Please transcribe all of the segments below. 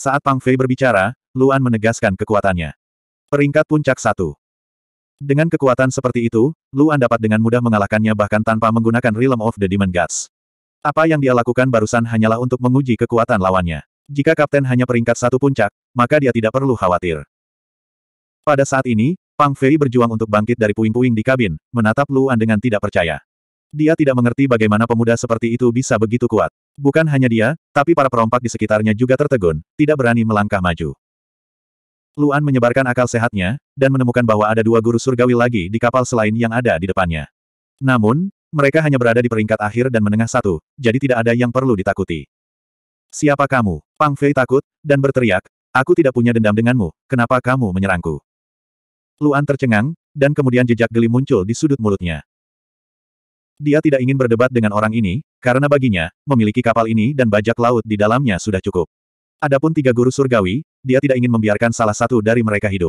Saat Pang Fei berbicara, Luan menegaskan kekuatannya. Peringkat puncak satu. Dengan kekuatan seperti itu, Luan dapat dengan mudah mengalahkannya bahkan tanpa menggunakan Realm of the Demon Gods. Apa yang dia lakukan barusan hanyalah untuk menguji kekuatan lawannya. Jika kapten hanya peringkat satu puncak, maka dia tidak perlu khawatir. Pada saat ini, Pang Fei berjuang untuk bangkit dari puing-puing di kabin, menatap Luan dengan tidak percaya. Dia tidak mengerti bagaimana pemuda seperti itu bisa begitu kuat. Bukan hanya dia, tapi para perompak di sekitarnya juga tertegun, tidak berani melangkah maju. Luan menyebarkan akal sehatnya, dan menemukan bahwa ada dua guru surgawi lagi di kapal selain yang ada di depannya. Namun, mereka hanya berada di peringkat akhir dan menengah satu, jadi tidak ada yang perlu ditakuti. Siapa kamu? Pang Fei takut, dan berteriak, Aku tidak punya dendam denganmu, kenapa kamu menyerangku? Luan tercengang, dan kemudian jejak geli muncul di sudut mulutnya. Dia tidak ingin berdebat dengan orang ini, karena baginya, memiliki kapal ini dan bajak laut di dalamnya sudah cukup. Adapun tiga guru surgawi, dia tidak ingin membiarkan salah satu dari mereka hidup.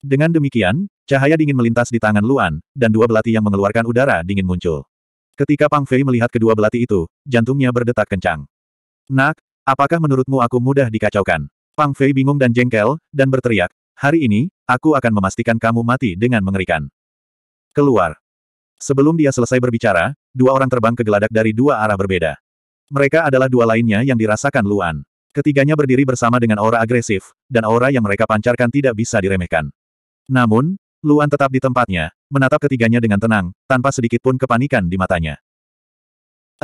Dengan demikian, cahaya dingin melintas di tangan Luan, dan dua belati yang mengeluarkan udara dingin muncul. Ketika Pang Fei melihat kedua belati itu, jantungnya berdetak kencang. Nak, apakah menurutmu aku mudah dikacaukan? Pang Fei bingung dan jengkel, dan berteriak, Hari ini, aku akan memastikan kamu mati dengan mengerikan. Keluar. Sebelum dia selesai berbicara, dua orang terbang ke geladak dari dua arah berbeda. Mereka adalah dua lainnya yang dirasakan Luan. Ketiganya berdiri bersama dengan aura agresif, dan aura yang mereka pancarkan tidak bisa diremehkan. Namun, Luan tetap di tempatnya, menatap ketiganya dengan tenang, tanpa sedikit pun kepanikan di matanya.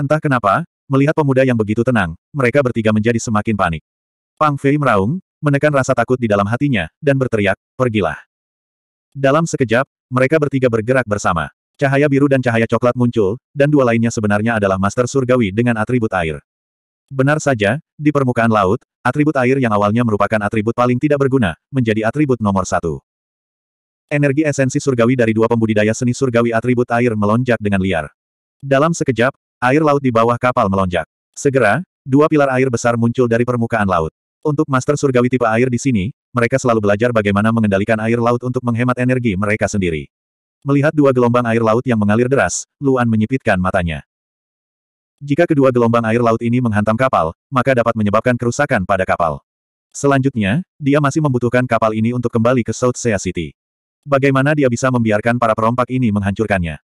Entah kenapa, melihat pemuda yang begitu tenang, mereka bertiga menjadi semakin panik. Pang Fei meraung, menekan rasa takut di dalam hatinya, dan berteriak, pergilah. Dalam sekejap, mereka bertiga bergerak bersama. Cahaya biru dan cahaya coklat muncul, dan dua lainnya sebenarnya adalah Master Surgawi dengan atribut air. Benar saja, di permukaan laut, atribut air yang awalnya merupakan atribut paling tidak berguna, menjadi atribut nomor satu. Energi esensi surgawi dari dua pembudidaya seni surgawi atribut air melonjak dengan liar. Dalam sekejap, air laut di bawah kapal melonjak. Segera, dua pilar air besar muncul dari permukaan laut. Untuk master surgawi tipe air di sini, mereka selalu belajar bagaimana mengendalikan air laut untuk menghemat energi mereka sendiri. Melihat dua gelombang air laut yang mengalir deras, Luan menyipitkan matanya. Jika kedua gelombang air laut ini menghantam kapal, maka dapat menyebabkan kerusakan pada kapal. Selanjutnya, dia masih membutuhkan kapal ini untuk kembali ke South Sea City. Bagaimana dia bisa membiarkan para perompak ini menghancurkannya?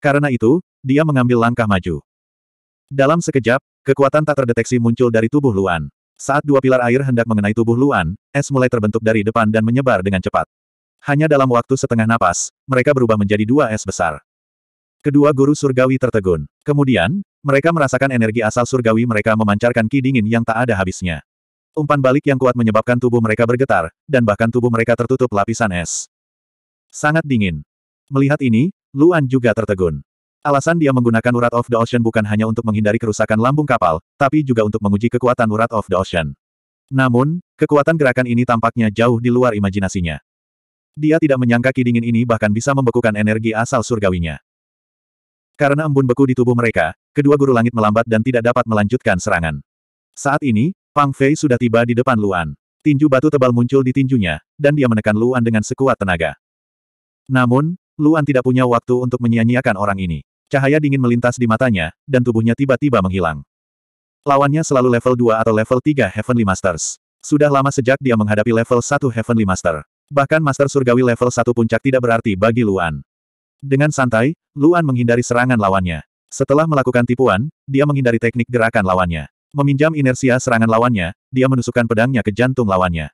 Karena itu, dia mengambil langkah maju. Dalam sekejap, kekuatan tak terdeteksi muncul dari tubuh Luan. Saat dua pilar air hendak mengenai tubuh Luan, es mulai terbentuk dari depan dan menyebar dengan cepat. Hanya dalam waktu setengah napas, mereka berubah menjadi dua es besar. Kedua guru surgawi tertegun. Kemudian, mereka merasakan energi asal surgawi mereka memancarkan ki dingin yang tak ada habisnya. Umpan balik yang kuat menyebabkan tubuh mereka bergetar, dan bahkan tubuh mereka tertutup lapisan es. Sangat dingin. Melihat ini, Luan juga tertegun. Alasan dia menggunakan urat of the ocean bukan hanya untuk menghindari kerusakan lambung kapal, tapi juga untuk menguji kekuatan urat of the ocean. Namun, kekuatan gerakan ini tampaknya jauh di luar imajinasinya. Dia tidak menyangka kidingin ini bahkan bisa membekukan energi asal surgawinya. Karena embun beku di tubuh mereka, kedua guru langit melambat dan tidak dapat melanjutkan serangan. Saat ini, Pang Fei sudah tiba di depan Luan. Tinju batu tebal muncul di tinjunya, dan dia menekan Luan dengan sekuat tenaga. Namun, Luan tidak punya waktu untuk menyia-nyiakan orang ini. Cahaya dingin melintas di matanya, dan tubuhnya tiba-tiba menghilang. Lawannya selalu level 2 atau level 3 Heavenly Masters. Sudah lama sejak dia menghadapi level 1 Heavenly Master. Bahkan Master Surgawi level 1 puncak tidak berarti bagi Luan. Dengan santai, Luan menghindari serangan lawannya. Setelah melakukan tipuan, dia menghindari teknik gerakan lawannya. Meminjam inersia serangan lawannya, dia menusukkan pedangnya ke jantung lawannya.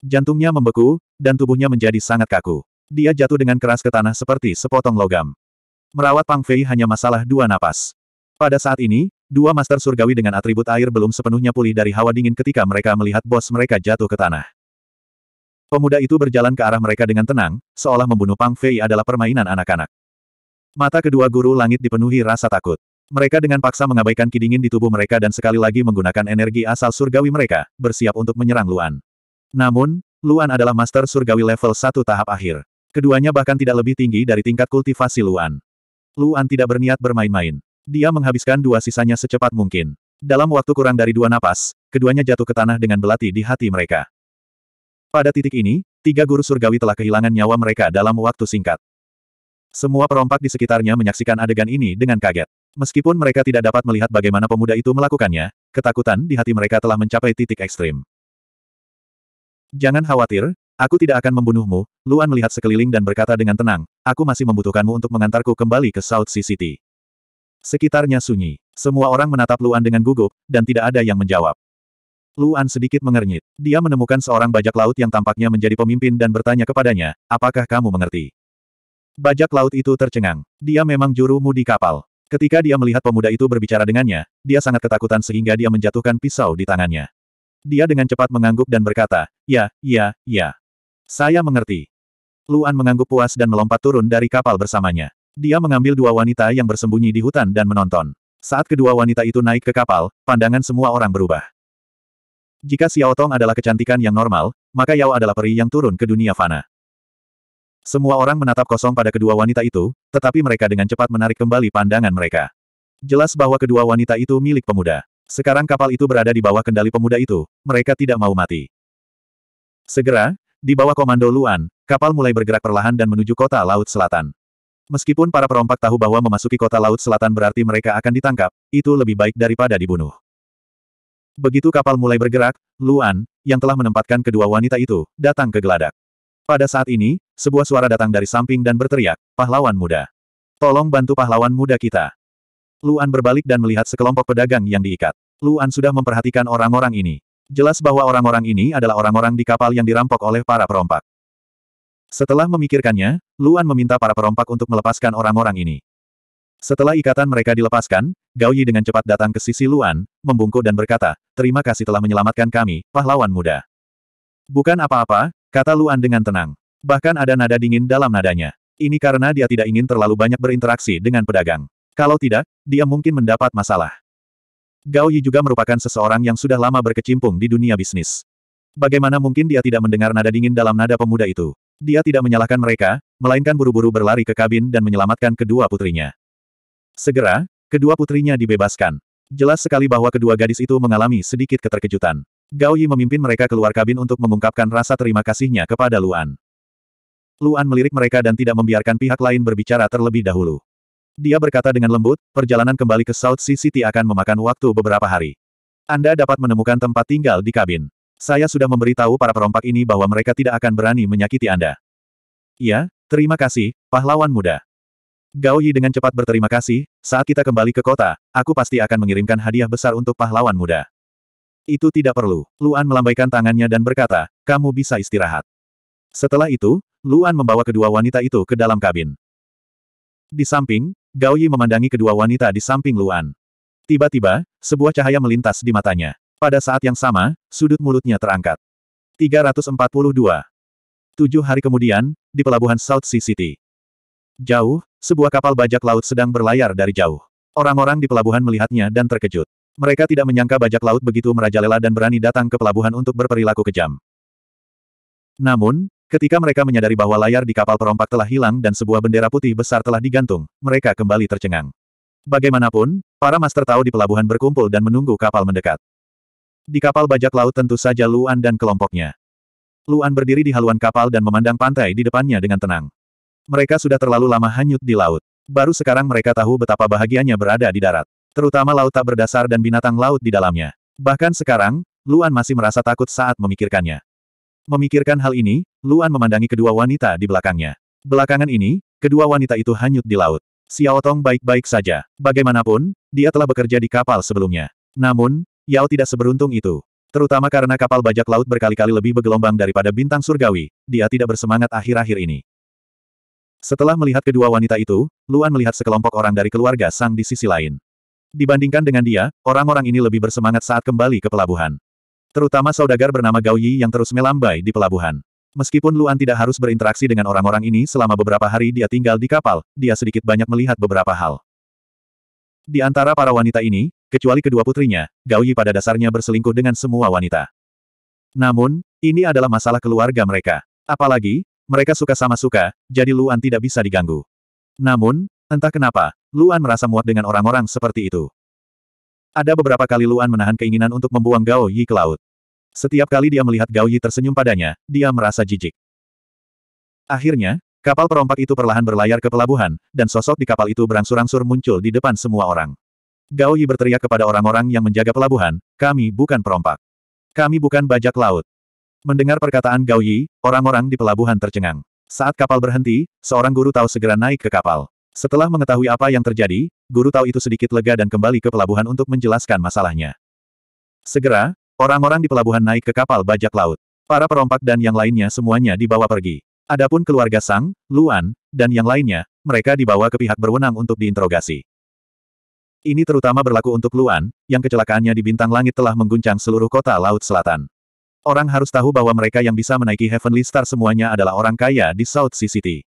Jantungnya membeku, dan tubuhnya menjadi sangat kaku. Dia jatuh dengan keras ke tanah seperti sepotong logam. Merawat Pang Fei hanya masalah dua napas. Pada saat ini, dua master surgawi dengan atribut air belum sepenuhnya pulih dari hawa dingin ketika mereka melihat bos mereka jatuh ke tanah. Pemuda itu berjalan ke arah mereka dengan tenang, seolah membunuh Pang Fei adalah permainan anak-anak. Mata kedua guru langit dipenuhi rasa takut. Mereka dengan paksa mengabaikan ki di tubuh mereka dan sekali lagi menggunakan energi asal surgawi mereka, bersiap untuk menyerang Luan. Namun, Luan adalah master surgawi level satu tahap akhir. Keduanya bahkan tidak lebih tinggi dari tingkat kultivasi Luan. Luan tidak berniat bermain-main. Dia menghabiskan dua sisanya secepat mungkin. Dalam waktu kurang dari dua napas, keduanya jatuh ke tanah dengan belati di hati mereka. Pada titik ini, tiga guru surgawi telah kehilangan nyawa mereka dalam waktu singkat. Semua perompak di sekitarnya menyaksikan adegan ini dengan kaget. Meskipun mereka tidak dapat melihat bagaimana pemuda itu melakukannya, ketakutan di hati mereka telah mencapai titik ekstrim. Jangan khawatir, Aku tidak akan membunuhmu, Luan melihat sekeliling dan berkata dengan tenang, aku masih membutuhkanmu untuk mengantarku kembali ke South Sea City. Sekitarnya sunyi. Semua orang menatap Luan dengan gugup, dan tidak ada yang menjawab. Luan sedikit mengernyit. Dia menemukan seorang bajak laut yang tampaknya menjadi pemimpin dan bertanya kepadanya, apakah kamu mengerti? Bajak laut itu tercengang. Dia memang juru mudi kapal. Ketika dia melihat pemuda itu berbicara dengannya, dia sangat ketakutan sehingga dia menjatuhkan pisau di tangannya. Dia dengan cepat mengangguk dan berkata, ya, ya, ya. Saya mengerti. Luan mengangguk puas dan melompat turun dari kapal bersamanya. Dia mengambil dua wanita yang bersembunyi di hutan dan menonton. Saat kedua wanita itu naik ke kapal, pandangan semua orang berubah. Jika Xiao Tong adalah kecantikan yang normal, maka Yao adalah peri yang turun ke dunia fana. Semua orang menatap kosong pada kedua wanita itu, tetapi mereka dengan cepat menarik kembali pandangan mereka. Jelas bahwa kedua wanita itu milik pemuda. Sekarang kapal itu berada di bawah kendali pemuda itu, mereka tidak mau mati. Segera, di bawah komando Luan, kapal mulai bergerak perlahan dan menuju kota Laut Selatan. Meskipun para perompak tahu bahwa memasuki kota Laut Selatan berarti mereka akan ditangkap, itu lebih baik daripada dibunuh. Begitu kapal mulai bergerak, Luan, yang telah menempatkan kedua wanita itu, datang ke geladak. Pada saat ini, sebuah suara datang dari samping dan berteriak, pahlawan muda. Tolong bantu pahlawan muda kita. Luan berbalik dan melihat sekelompok pedagang yang diikat. Luan sudah memperhatikan orang-orang ini. Jelas bahwa orang-orang ini adalah orang-orang di kapal yang dirampok oleh para perompak. Setelah memikirkannya, Luan meminta para perompak untuk melepaskan orang-orang ini. Setelah ikatan mereka dilepaskan, Gao Yi dengan cepat datang ke sisi Luan, membungkuk dan berkata, Terima kasih telah menyelamatkan kami, pahlawan muda. Bukan apa-apa, kata Luan dengan tenang. Bahkan ada nada dingin dalam nadanya. Ini karena dia tidak ingin terlalu banyak berinteraksi dengan pedagang. Kalau tidak, dia mungkin mendapat masalah. Gao Yi juga merupakan seseorang yang sudah lama berkecimpung di dunia bisnis. Bagaimana mungkin dia tidak mendengar nada dingin dalam nada pemuda itu? Dia tidak menyalahkan mereka, melainkan buru-buru berlari ke kabin dan menyelamatkan kedua putrinya. Segera, kedua putrinya dibebaskan. Jelas sekali bahwa kedua gadis itu mengalami sedikit keterkejutan. Gao Yi memimpin mereka keluar kabin untuk mengungkapkan rasa terima kasihnya kepada Luan. Luan melirik mereka dan tidak membiarkan pihak lain berbicara terlebih dahulu. Dia berkata dengan lembut, perjalanan kembali ke South Sea City akan memakan waktu beberapa hari. Anda dapat menemukan tempat tinggal di kabin. Saya sudah memberitahu para perompak ini bahwa mereka tidak akan berani menyakiti Anda. Ya, terima kasih, pahlawan muda. Gao Yi dengan cepat berterima kasih, saat kita kembali ke kota, aku pasti akan mengirimkan hadiah besar untuk pahlawan muda. Itu tidak perlu. Luan melambaikan tangannya dan berkata, kamu bisa istirahat. Setelah itu, Luan membawa kedua wanita itu ke dalam kabin. Di samping, Gao Yi memandangi kedua wanita di samping Luan. Tiba-tiba, sebuah cahaya melintas di matanya. Pada saat yang sama, sudut mulutnya terangkat. 342. Tujuh hari kemudian, di pelabuhan South Sea City. Jauh, sebuah kapal bajak laut sedang berlayar dari jauh. Orang-orang di pelabuhan melihatnya dan terkejut. Mereka tidak menyangka bajak laut begitu merajalela dan berani datang ke pelabuhan untuk berperilaku kejam. Namun, Ketika mereka menyadari bahwa layar di kapal perompak telah hilang dan sebuah bendera putih besar telah digantung, mereka kembali tercengang. Bagaimanapun, para master tahu di pelabuhan berkumpul dan menunggu kapal mendekat. Di kapal bajak laut tentu saja Luan dan kelompoknya. Luan berdiri di haluan kapal dan memandang pantai di depannya dengan tenang. Mereka sudah terlalu lama hanyut di laut. Baru sekarang mereka tahu betapa bahagianya berada di darat. Terutama laut tak berdasar dan binatang laut di dalamnya. Bahkan sekarang, Luan masih merasa takut saat memikirkannya. Memikirkan hal ini, Luan memandangi kedua wanita di belakangnya. Belakangan ini, kedua wanita itu hanyut di laut. Xiao Tong baik-baik saja. Bagaimanapun, dia telah bekerja di kapal sebelumnya. Namun, Yao tidak seberuntung itu. Terutama karena kapal bajak laut berkali-kali lebih bergelombang daripada bintang surgawi, dia tidak bersemangat akhir-akhir ini. Setelah melihat kedua wanita itu, Luan melihat sekelompok orang dari keluarga Sang di sisi lain. Dibandingkan dengan dia, orang-orang ini lebih bersemangat saat kembali ke pelabuhan. Terutama saudagar bernama Gao Yi yang terus melambai di pelabuhan. Meskipun Luan tidak harus berinteraksi dengan orang-orang ini selama beberapa hari dia tinggal di kapal, dia sedikit banyak melihat beberapa hal. Di antara para wanita ini, kecuali kedua putrinya, Gao Yi pada dasarnya berselingkuh dengan semua wanita. Namun, ini adalah masalah keluarga mereka. Apalagi, mereka suka sama suka, jadi Luan tidak bisa diganggu. Namun, entah kenapa, Luan merasa muak dengan orang-orang seperti itu. Ada beberapa kali Luan menahan keinginan untuk membuang Gao Yi ke laut. Setiap kali dia melihat Gao Yi tersenyum padanya, dia merasa jijik. Akhirnya, kapal perompak itu perlahan berlayar ke pelabuhan, dan sosok di kapal itu berangsur-angsur muncul di depan semua orang. Gao Yi berteriak kepada orang-orang yang menjaga pelabuhan, kami bukan perompak. Kami bukan bajak laut. Mendengar perkataan Gao Yi, orang-orang di pelabuhan tercengang. Saat kapal berhenti, seorang guru tahu segera naik ke kapal. Setelah mengetahui apa yang terjadi, guru Tao itu sedikit lega dan kembali ke pelabuhan untuk menjelaskan masalahnya. Segera, orang-orang di pelabuhan naik ke kapal bajak laut. Para perompak dan yang lainnya semuanya dibawa pergi. Adapun keluarga Sang, Luan, dan yang lainnya, mereka dibawa ke pihak berwenang untuk diinterogasi. Ini terutama berlaku untuk Luan, yang kecelakaannya di bintang langit telah mengguncang seluruh kota Laut Selatan. Orang harus tahu bahwa mereka yang bisa menaiki Heavenly Star semuanya adalah orang kaya di South Sea City.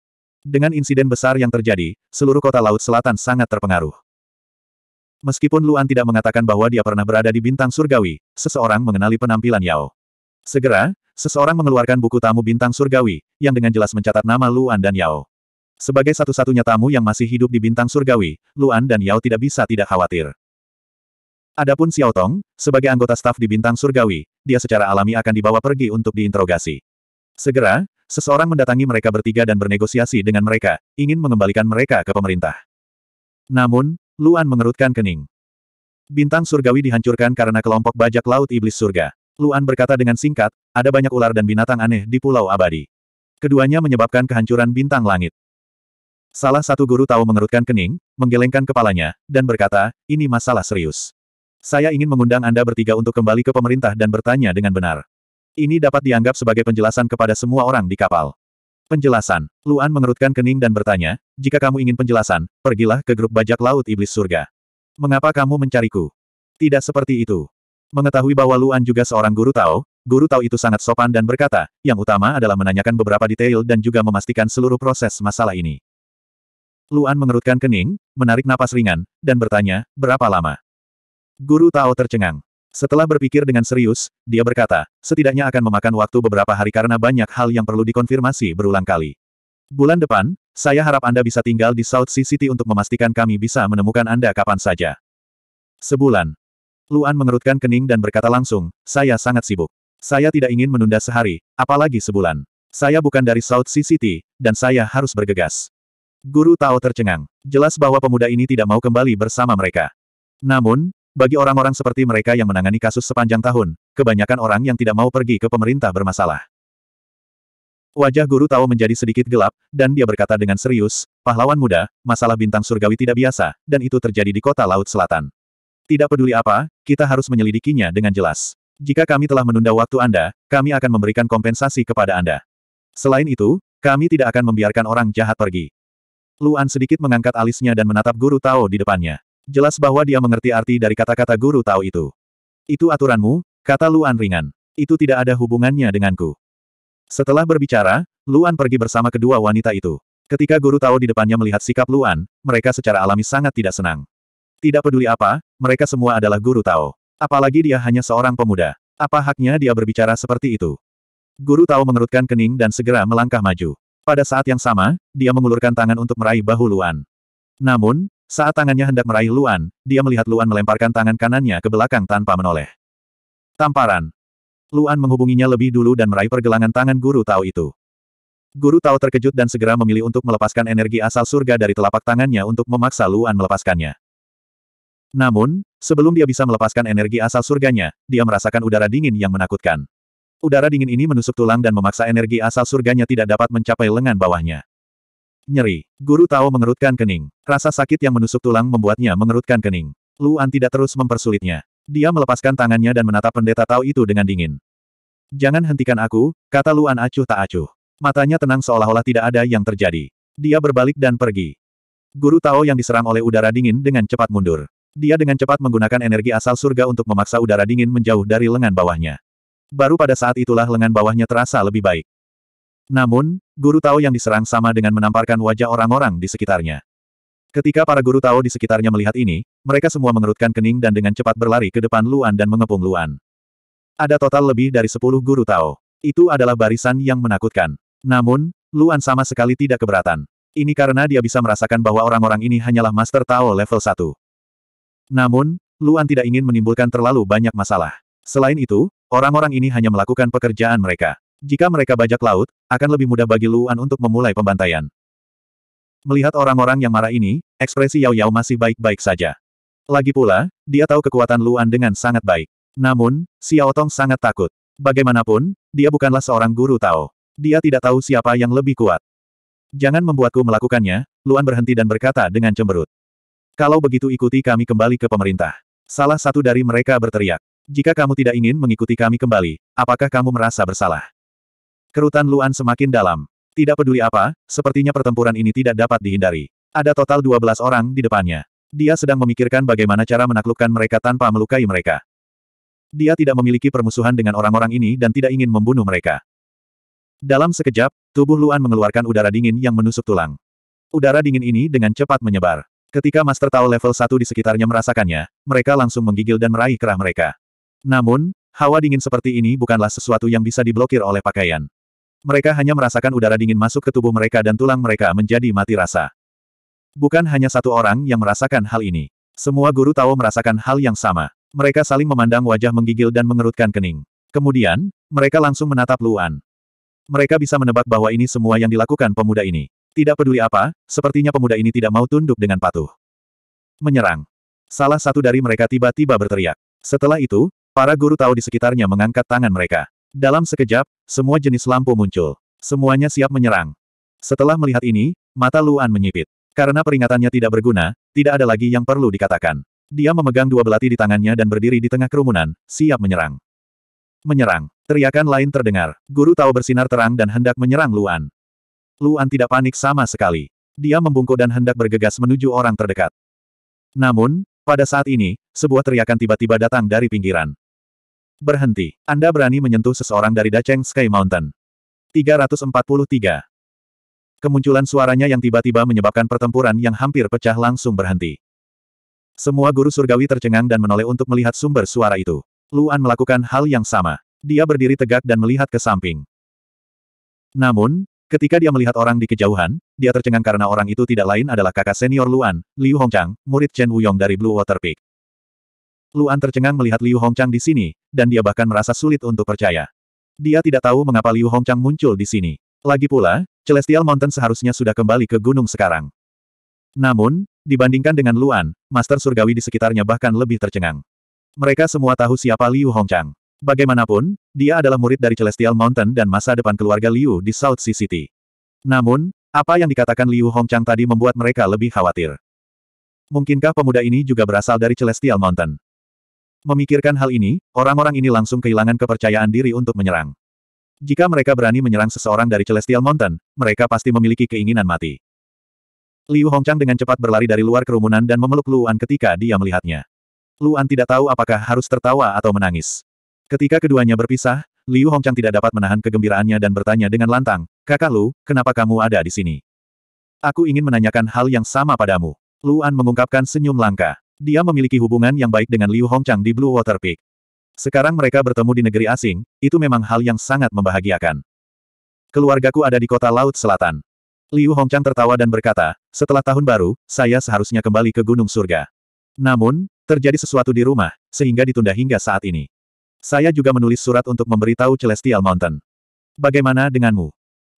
Dengan insiden besar yang terjadi, seluruh kota Laut Selatan sangat terpengaruh. Meskipun Luan tidak mengatakan bahwa dia pernah berada di bintang surgawi, seseorang mengenali penampilan Yao. Segera, seseorang mengeluarkan buku tamu bintang surgawi, yang dengan jelas mencatat nama Luan dan Yao. Sebagai satu-satunya tamu yang masih hidup di bintang surgawi, Luan dan Yao tidak bisa tidak khawatir. Adapun Xiao Tong, sebagai anggota staf di Bintang Surgawi, dia secara alami akan dibawa pergi untuk diinterogasi. Segera, Seseorang mendatangi mereka bertiga dan bernegosiasi dengan mereka, ingin mengembalikan mereka ke pemerintah. Namun, Luan mengerutkan kening. Bintang surgawi dihancurkan karena kelompok bajak laut iblis surga. Luan berkata dengan singkat, ada banyak ular dan binatang aneh di Pulau Abadi. Keduanya menyebabkan kehancuran bintang langit. Salah satu guru tahu mengerutkan kening, menggelengkan kepalanya, dan berkata, ini masalah serius. Saya ingin mengundang Anda bertiga untuk kembali ke pemerintah dan bertanya dengan benar. Ini dapat dianggap sebagai penjelasan kepada semua orang di kapal. Penjelasan. Luan mengerutkan kening dan bertanya, jika kamu ingin penjelasan, pergilah ke grup bajak laut iblis surga. Mengapa kamu mencariku? Tidak seperti itu. Mengetahui bahwa Luan juga seorang guru Tao, guru Tao itu sangat sopan dan berkata, yang utama adalah menanyakan beberapa detail dan juga memastikan seluruh proses masalah ini. Luan mengerutkan kening, menarik napas ringan, dan bertanya, berapa lama? Guru Tao tercengang. Setelah berpikir dengan serius, dia berkata, setidaknya akan memakan waktu beberapa hari karena banyak hal yang perlu dikonfirmasi berulang kali. Bulan depan, saya harap Anda bisa tinggal di South Sea City untuk memastikan kami bisa menemukan Anda kapan saja. Sebulan. Luan mengerutkan kening dan berkata langsung, saya sangat sibuk. Saya tidak ingin menunda sehari, apalagi sebulan. Saya bukan dari South Sea City, dan saya harus bergegas. Guru Tao tercengang. Jelas bahwa pemuda ini tidak mau kembali bersama mereka. Namun, bagi orang-orang seperti mereka yang menangani kasus sepanjang tahun, kebanyakan orang yang tidak mau pergi ke pemerintah bermasalah. Wajah guru Tao menjadi sedikit gelap, dan dia berkata dengan serius, pahlawan muda, masalah bintang surgawi tidak biasa, dan itu terjadi di kota Laut Selatan. Tidak peduli apa, kita harus menyelidikinya dengan jelas. Jika kami telah menunda waktu Anda, kami akan memberikan kompensasi kepada Anda. Selain itu, kami tidak akan membiarkan orang jahat pergi. Luan sedikit mengangkat alisnya dan menatap guru Tao di depannya. Jelas bahwa dia mengerti arti dari kata-kata guru tahu itu. Itu aturanmu, kata Luan ringan. Itu tidak ada hubungannya denganku. Setelah berbicara, Luan pergi bersama kedua wanita itu. Ketika guru Tao di depannya melihat sikap Luan, mereka secara alami sangat tidak senang. Tidak peduli apa, mereka semua adalah guru Tao. Apalagi dia hanya seorang pemuda. Apa haknya dia berbicara seperti itu? Guru Tao mengerutkan kening dan segera melangkah maju. Pada saat yang sama, dia mengulurkan tangan untuk meraih bahu Luan. Namun, saat tangannya hendak meraih Luan, dia melihat Luan melemparkan tangan kanannya ke belakang tanpa menoleh. Tamparan. Luan menghubunginya lebih dulu dan meraih pergelangan tangan guru Tao itu. Guru Tao terkejut dan segera memilih untuk melepaskan energi asal surga dari telapak tangannya untuk memaksa Luan melepaskannya. Namun, sebelum dia bisa melepaskan energi asal surganya, dia merasakan udara dingin yang menakutkan. Udara dingin ini menusuk tulang dan memaksa energi asal surganya tidak dapat mencapai lengan bawahnya. Nyeri. Guru Tao mengerutkan kening. Rasa sakit yang menusuk tulang membuatnya mengerutkan kening. Luan tidak terus mempersulitnya. Dia melepaskan tangannya dan menatap pendeta Tao itu dengan dingin. Jangan hentikan aku, kata Luan acuh tak acuh. Matanya tenang seolah-olah tidak ada yang terjadi. Dia berbalik dan pergi. Guru Tao yang diserang oleh udara dingin dengan cepat mundur. Dia dengan cepat menggunakan energi asal surga untuk memaksa udara dingin menjauh dari lengan bawahnya. Baru pada saat itulah lengan bawahnya terasa lebih baik. Namun, guru Tao yang diserang sama dengan menamparkan wajah orang-orang di sekitarnya. Ketika para guru Tao di sekitarnya melihat ini, mereka semua mengerutkan kening dan dengan cepat berlari ke depan Luan dan mengepung Luan. Ada total lebih dari sepuluh guru Tao. Itu adalah barisan yang menakutkan. Namun, Luan sama sekali tidak keberatan. Ini karena dia bisa merasakan bahwa orang-orang ini hanyalah Master Tao level 1. Namun, Luan tidak ingin menimbulkan terlalu banyak masalah. Selain itu, orang-orang ini hanya melakukan pekerjaan mereka. Jika mereka bajak laut, akan lebih mudah bagi Luan untuk memulai pembantaian. Melihat orang-orang yang marah ini, ekspresi Yao Yao masih baik-baik saja. Lagi pula, dia tahu kekuatan Luan dengan sangat baik. Namun, Xiao Tong sangat takut. Bagaimanapun, dia bukanlah seorang guru Tao. Dia tidak tahu siapa yang lebih kuat. Jangan membuatku melakukannya, Luan berhenti dan berkata dengan cemberut. Kalau begitu ikuti kami kembali ke pemerintah. Salah satu dari mereka berteriak. Jika kamu tidak ingin mengikuti kami kembali, apakah kamu merasa bersalah? Kerutan Luan semakin dalam. Tidak peduli apa, sepertinya pertempuran ini tidak dapat dihindari. Ada total 12 orang di depannya. Dia sedang memikirkan bagaimana cara menaklukkan mereka tanpa melukai mereka. Dia tidak memiliki permusuhan dengan orang-orang ini dan tidak ingin membunuh mereka. Dalam sekejap, tubuh Luan mengeluarkan udara dingin yang menusuk tulang. Udara dingin ini dengan cepat menyebar. Ketika Master Tao level 1 di sekitarnya merasakannya, mereka langsung menggigil dan meraih kerah mereka. Namun, hawa dingin seperti ini bukanlah sesuatu yang bisa diblokir oleh pakaian. Mereka hanya merasakan udara dingin masuk ke tubuh mereka dan tulang mereka menjadi mati rasa. Bukan hanya satu orang yang merasakan hal ini. Semua guru tahu merasakan hal yang sama. Mereka saling memandang wajah menggigil dan mengerutkan kening. Kemudian, mereka langsung menatap Luan. Mereka bisa menebak bahwa ini semua yang dilakukan pemuda ini. Tidak peduli apa, sepertinya pemuda ini tidak mau tunduk dengan patuh. Menyerang. Salah satu dari mereka tiba-tiba berteriak. Setelah itu, para guru tahu di sekitarnya mengangkat tangan mereka. Dalam sekejap, semua jenis lampu muncul. Semuanya siap menyerang. Setelah melihat ini, mata Luan menyipit. Karena peringatannya tidak berguna, tidak ada lagi yang perlu dikatakan. Dia memegang dua belati di tangannya dan berdiri di tengah kerumunan, siap menyerang. Menyerang. Teriakan lain terdengar. Guru Tao bersinar terang dan hendak menyerang Luan. Luan tidak panik sama sekali. Dia membungkuk dan hendak bergegas menuju orang terdekat. Namun, pada saat ini, sebuah teriakan tiba-tiba datang dari pinggiran. Berhenti. Anda berani menyentuh seseorang dari Daceng Sky Mountain. 343. Kemunculan suaranya yang tiba-tiba menyebabkan pertempuran yang hampir pecah langsung berhenti. Semua guru surgawi tercengang dan menoleh untuk melihat sumber suara itu. Luan melakukan hal yang sama. Dia berdiri tegak dan melihat ke samping. Namun, ketika dia melihat orang di kejauhan, dia tercengang karena orang itu tidak lain adalah kakak senior Luan, Liu Hongchang, murid Chen Wuyong dari Blue Water Peak. Luan tercengang melihat Liu Hongchang di sini, dan dia bahkan merasa sulit untuk percaya. Dia tidak tahu mengapa Liu Hongchang muncul di sini. Lagi pula, Celestial Mountain seharusnya sudah kembali ke gunung sekarang. Namun, dibandingkan dengan Luan, Master Surgawi di sekitarnya bahkan lebih tercengang. Mereka semua tahu siapa Liu Hongchang. Bagaimanapun, dia adalah murid dari Celestial Mountain dan masa depan keluarga Liu di South Sea City. Namun, apa yang dikatakan Liu Hongchang tadi membuat mereka lebih khawatir. Mungkinkah pemuda ini juga berasal dari Celestial Mountain? Memikirkan hal ini, orang-orang ini langsung kehilangan kepercayaan diri untuk menyerang. Jika mereka berani menyerang seseorang dari Celestial Mountain, mereka pasti memiliki keinginan mati. Liu Hongchang dengan cepat berlari dari luar kerumunan dan memeluk Luan ketika dia melihatnya. Luan tidak tahu apakah harus tertawa atau menangis. Ketika keduanya berpisah, Liu Hongchang tidak dapat menahan kegembiraannya dan bertanya dengan lantang, Kakak Lu, kenapa kamu ada di sini? Aku ingin menanyakan hal yang sama padamu. Luan mengungkapkan senyum langka. Dia memiliki hubungan yang baik dengan Liu Hongchang di Blue Water Peak. Sekarang mereka bertemu di negeri asing, itu memang hal yang sangat membahagiakan. Keluargaku ada di kota Laut Selatan. Liu Hongchang tertawa dan berkata, setelah tahun baru, saya seharusnya kembali ke Gunung Surga. Namun, terjadi sesuatu di rumah, sehingga ditunda hingga saat ini. Saya juga menulis surat untuk memberitahu Celestial Mountain. Bagaimana denganmu?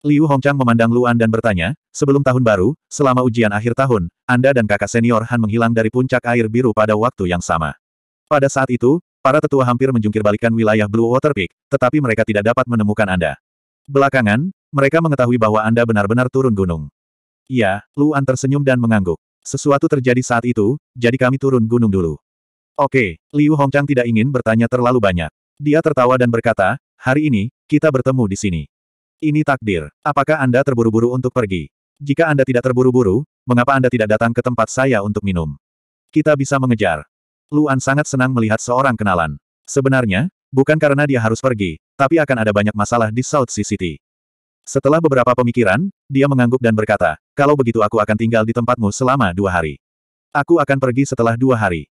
Liu Hongchang memandang Luan dan bertanya, sebelum tahun baru, selama ujian akhir tahun, Anda dan kakak senior Han menghilang dari puncak air biru pada waktu yang sama. Pada saat itu, para tetua hampir menjungkirbalikkan wilayah Blue Water Peak, tetapi mereka tidak dapat menemukan Anda. Belakangan, mereka mengetahui bahwa Anda benar-benar turun gunung. Ya, Luan tersenyum dan mengangguk. Sesuatu terjadi saat itu, jadi kami turun gunung dulu. Oke, Liu Hongchang tidak ingin bertanya terlalu banyak. Dia tertawa dan berkata, hari ini, kita bertemu di sini. Ini takdir. Apakah Anda terburu-buru untuk pergi? Jika Anda tidak terburu-buru, mengapa Anda tidak datang ke tempat saya untuk minum? Kita bisa mengejar. Luan sangat senang melihat seorang kenalan. Sebenarnya, bukan karena dia harus pergi, tapi akan ada banyak masalah di South Sea City. Setelah beberapa pemikiran, dia mengangguk dan berkata, kalau begitu aku akan tinggal di tempatmu selama dua hari. Aku akan pergi setelah dua hari.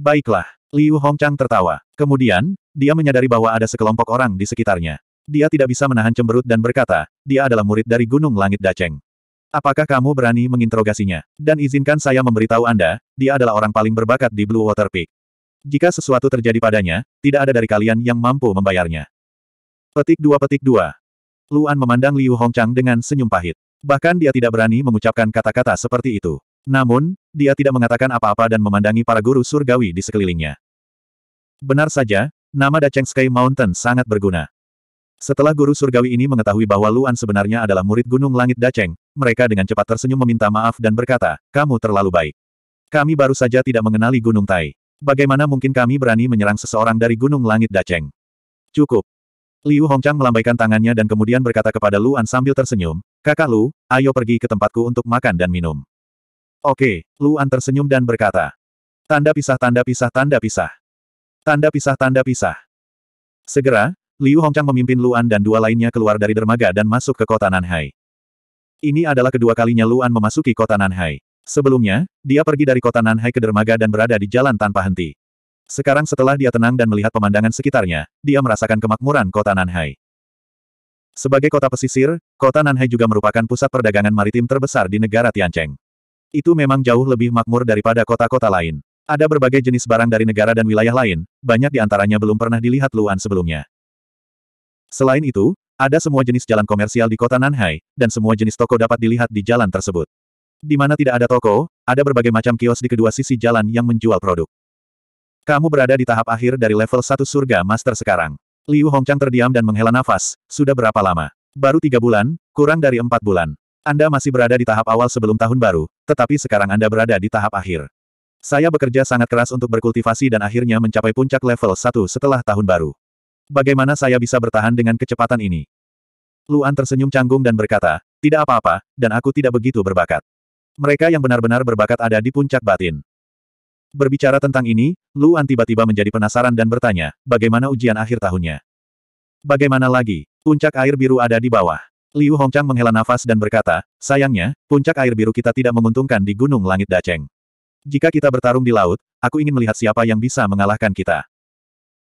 Baiklah, Liu Hongchang tertawa. Kemudian, dia menyadari bahwa ada sekelompok orang di sekitarnya. Dia tidak bisa menahan cemberut dan berkata, dia adalah murid dari Gunung Langit Daceng. Apakah kamu berani menginterogasinya? Dan izinkan saya memberitahu Anda, dia adalah orang paling berbakat di Blue Water Peak. Jika sesuatu terjadi padanya, tidak ada dari kalian yang mampu membayarnya. Petik dua petik dua. Luan memandang Liu Hongchang dengan senyum pahit. Bahkan dia tidak berani mengucapkan kata-kata seperti itu. Namun, dia tidak mengatakan apa-apa dan memandangi para guru surgawi di sekelilingnya. Benar saja, nama Daceng Sky Mountain sangat berguna. Setelah guru surgawi ini mengetahui bahwa Luan sebenarnya adalah murid Gunung Langit Daceng, mereka dengan cepat tersenyum meminta maaf dan berkata, kamu terlalu baik. Kami baru saja tidak mengenali Gunung Tai. Bagaimana mungkin kami berani menyerang seseorang dari Gunung Langit Daceng? Cukup. Liu Hongchang melambaikan tangannya dan kemudian berkata kepada Luan sambil tersenyum, Kakak Lu, ayo pergi ke tempatku untuk makan dan minum. Oke, Luan tersenyum dan berkata, Tanda pisah tanda pisah tanda pisah. Tanda pisah tanda pisah. Segera, Liu Hongchang memimpin Luan dan dua lainnya keluar dari dermaga dan masuk ke kota Nanhai. Ini adalah kedua kalinya Luan memasuki kota Nanhai. Sebelumnya, dia pergi dari kota Nanhai ke dermaga dan berada di jalan tanpa henti. Sekarang setelah dia tenang dan melihat pemandangan sekitarnya, dia merasakan kemakmuran kota Nanhai. Sebagai kota pesisir, kota Nanhai juga merupakan pusat perdagangan maritim terbesar di negara Tiancheng. Itu memang jauh lebih makmur daripada kota-kota lain. Ada berbagai jenis barang dari negara dan wilayah lain, banyak di antaranya belum pernah dilihat Luan sebelumnya. Selain itu, ada semua jenis jalan komersial di kota Nanhai, dan semua jenis toko dapat dilihat di jalan tersebut. Di mana tidak ada toko, ada berbagai macam kios di kedua sisi jalan yang menjual produk. Kamu berada di tahap akhir dari level 1 surga master sekarang. Liu Hongchang terdiam dan menghela nafas, sudah berapa lama? Baru tiga bulan, kurang dari empat bulan. Anda masih berada di tahap awal sebelum tahun baru, tetapi sekarang Anda berada di tahap akhir. Saya bekerja sangat keras untuk berkultivasi dan akhirnya mencapai puncak level 1 setelah tahun baru bagaimana saya bisa bertahan dengan kecepatan ini? Luan tersenyum canggung dan berkata, tidak apa-apa, dan aku tidak begitu berbakat. Mereka yang benar-benar berbakat ada di puncak batin. Berbicara tentang ini, Luan tiba-tiba menjadi penasaran dan bertanya, bagaimana ujian akhir tahunnya? Bagaimana lagi? Puncak air biru ada di bawah. Liu Hongchang menghela nafas dan berkata, sayangnya, puncak air biru kita tidak menguntungkan di Gunung Langit Daceng. Jika kita bertarung di laut, aku ingin melihat siapa yang bisa mengalahkan kita.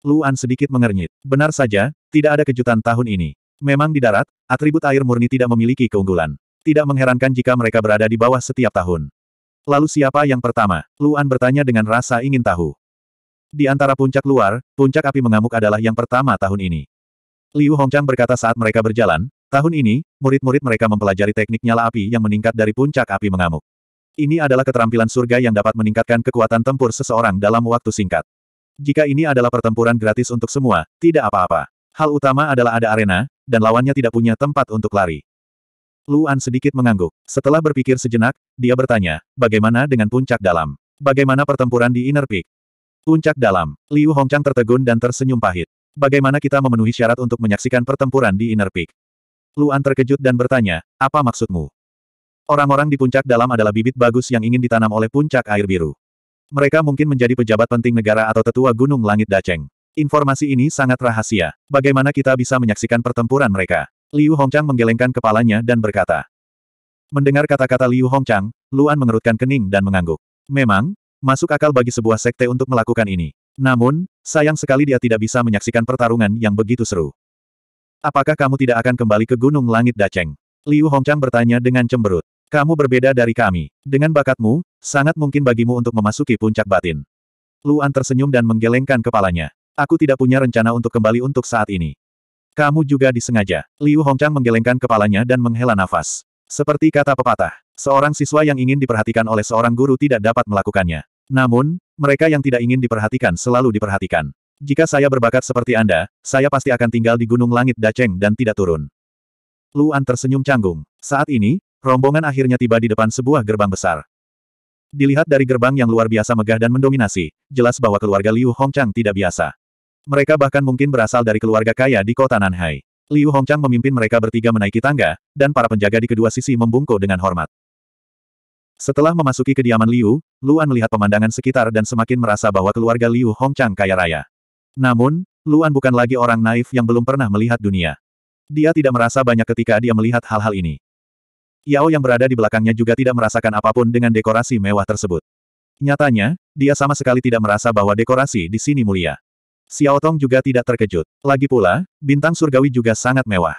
Luan sedikit mengernyit. Benar saja, tidak ada kejutan tahun ini. Memang di darat, atribut air murni tidak memiliki keunggulan. Tidak mengherankan jika mereka berada di bawah setiap tahun. Lalu siapa yang pertama? Luan bertanya dengan rasa ingin tahu. Di antara puncak luar, puncak api mengamuk adalah yang pertama tahun ini. Liu Hongchang berkata saat mereka berjalan, tahun ini, murid-murid mereka mempelajari teknik nyala api yang meningkat dari puncak api mengamuk. Ini adalah keterampilan surga yang dapat meningkatkan kekuatan tempur seseorang dalam waktu singkat. Jika ini adalah pertempuran gratis untuk semua, tidak apa-apa. Hal utama adalah ada arena, dan lawannya tidak punya tempat untuk lari. Luan sedikit mengangguk. Setelah berpikir sejenak, dia bertanya, bagaimana dengan puncak dalam? Bagaimana pertempuran di Inner Peak? Puncak dalam. Liu Hongchang tertegun dan tersenyum pahit. Bagaimana kita memenuhi syarat untuk menyaksikan pertempuran di Inner Peak? Luan terkejut dan bertanya, apa maksudmu? Orang-orang di puncak dalam adalah bibit bagus yang ingin ditanam oleh puncak air biru. Mereka mungkin menjadi pejabat penting negara atau tetua Gunung Langit Daceng. Informasi ini sangat rahasia. Bagaimana kita bisa menyaksikan pertempuran mereka? Liu Hongchang menggelengkan kepalanya dan berkata. Mendengar kata-kata Liu Hongchang, Luan mengerutkan kening dan mengangguk. Memang, masuk akal bagi sebuah sekte untuk melakukan ini. Namun, sayang sekali dia tidak bisa menyaksikan pertarungan yang begitu seru. Apakah kamu tidak akan kembali ke Gunung Langit Daceng? Liu Hongchang bertanya dengan cemberut. Kamu berbeda dari kami. Dengan bakatmu, sangat mungkin bagimu untuk memasuki puncak batin. Luan tersenyum dan menggelengkan kepalanya. Aku tidak punya rencana untuk kembali untuk saat ini. Kamu juga disengaja. Liu Hongchang menggelengkan kepalanya dan menghela nafas. Seperti kata pepatah, seorang siswa yang ingin diperhatikan oleh seorang guru tidak dapat melakukannya. Namun, mereka yang tidak ingin diperhatikan selalu diperhatikan. Jika saya berbakat seperti Anda, saya pasti akan tinggal di Gunung Langit Daceng dan tidak turun. Luan tersenyum canggung. Saat ini, Rombongan akhirnya tiba di depan sebuah gerbang besar. Dilihat dari gerbang yang luar biasa megah dan mendominasi, jelas bahwa keluarga Liu Hongchang tidak biasa. Mereka bahkan mungkin berasal dari keluarga kaya di kota Nanhai. Liu Hongchang memimpin mereka bertiga menaiki tangga, dan para penjaga di kedua sisi membungkuk dengan hormat. Setelah memasuki kediaman Liu, Luan melihat pemandangan sekitar dan semakin merasa bahwa keluarga Liu Hongchang kaya raya. Namun, Luan bukan lagi orang naif yang belum pernah melihat dunia. Dia tidak merasa banyak ketika dia melihat hal-hal ini. Yao yang berada di belakangnya juga tidak merasakan apapun dengan dekorasi mewah tersebut. Nyatanya, dia sama sekali tidak merasa bahwa dekorasi di sini mulia. Xiao Tong juga tidak terkejut. Lagi pula, bintang surgawi juga sangat mewah.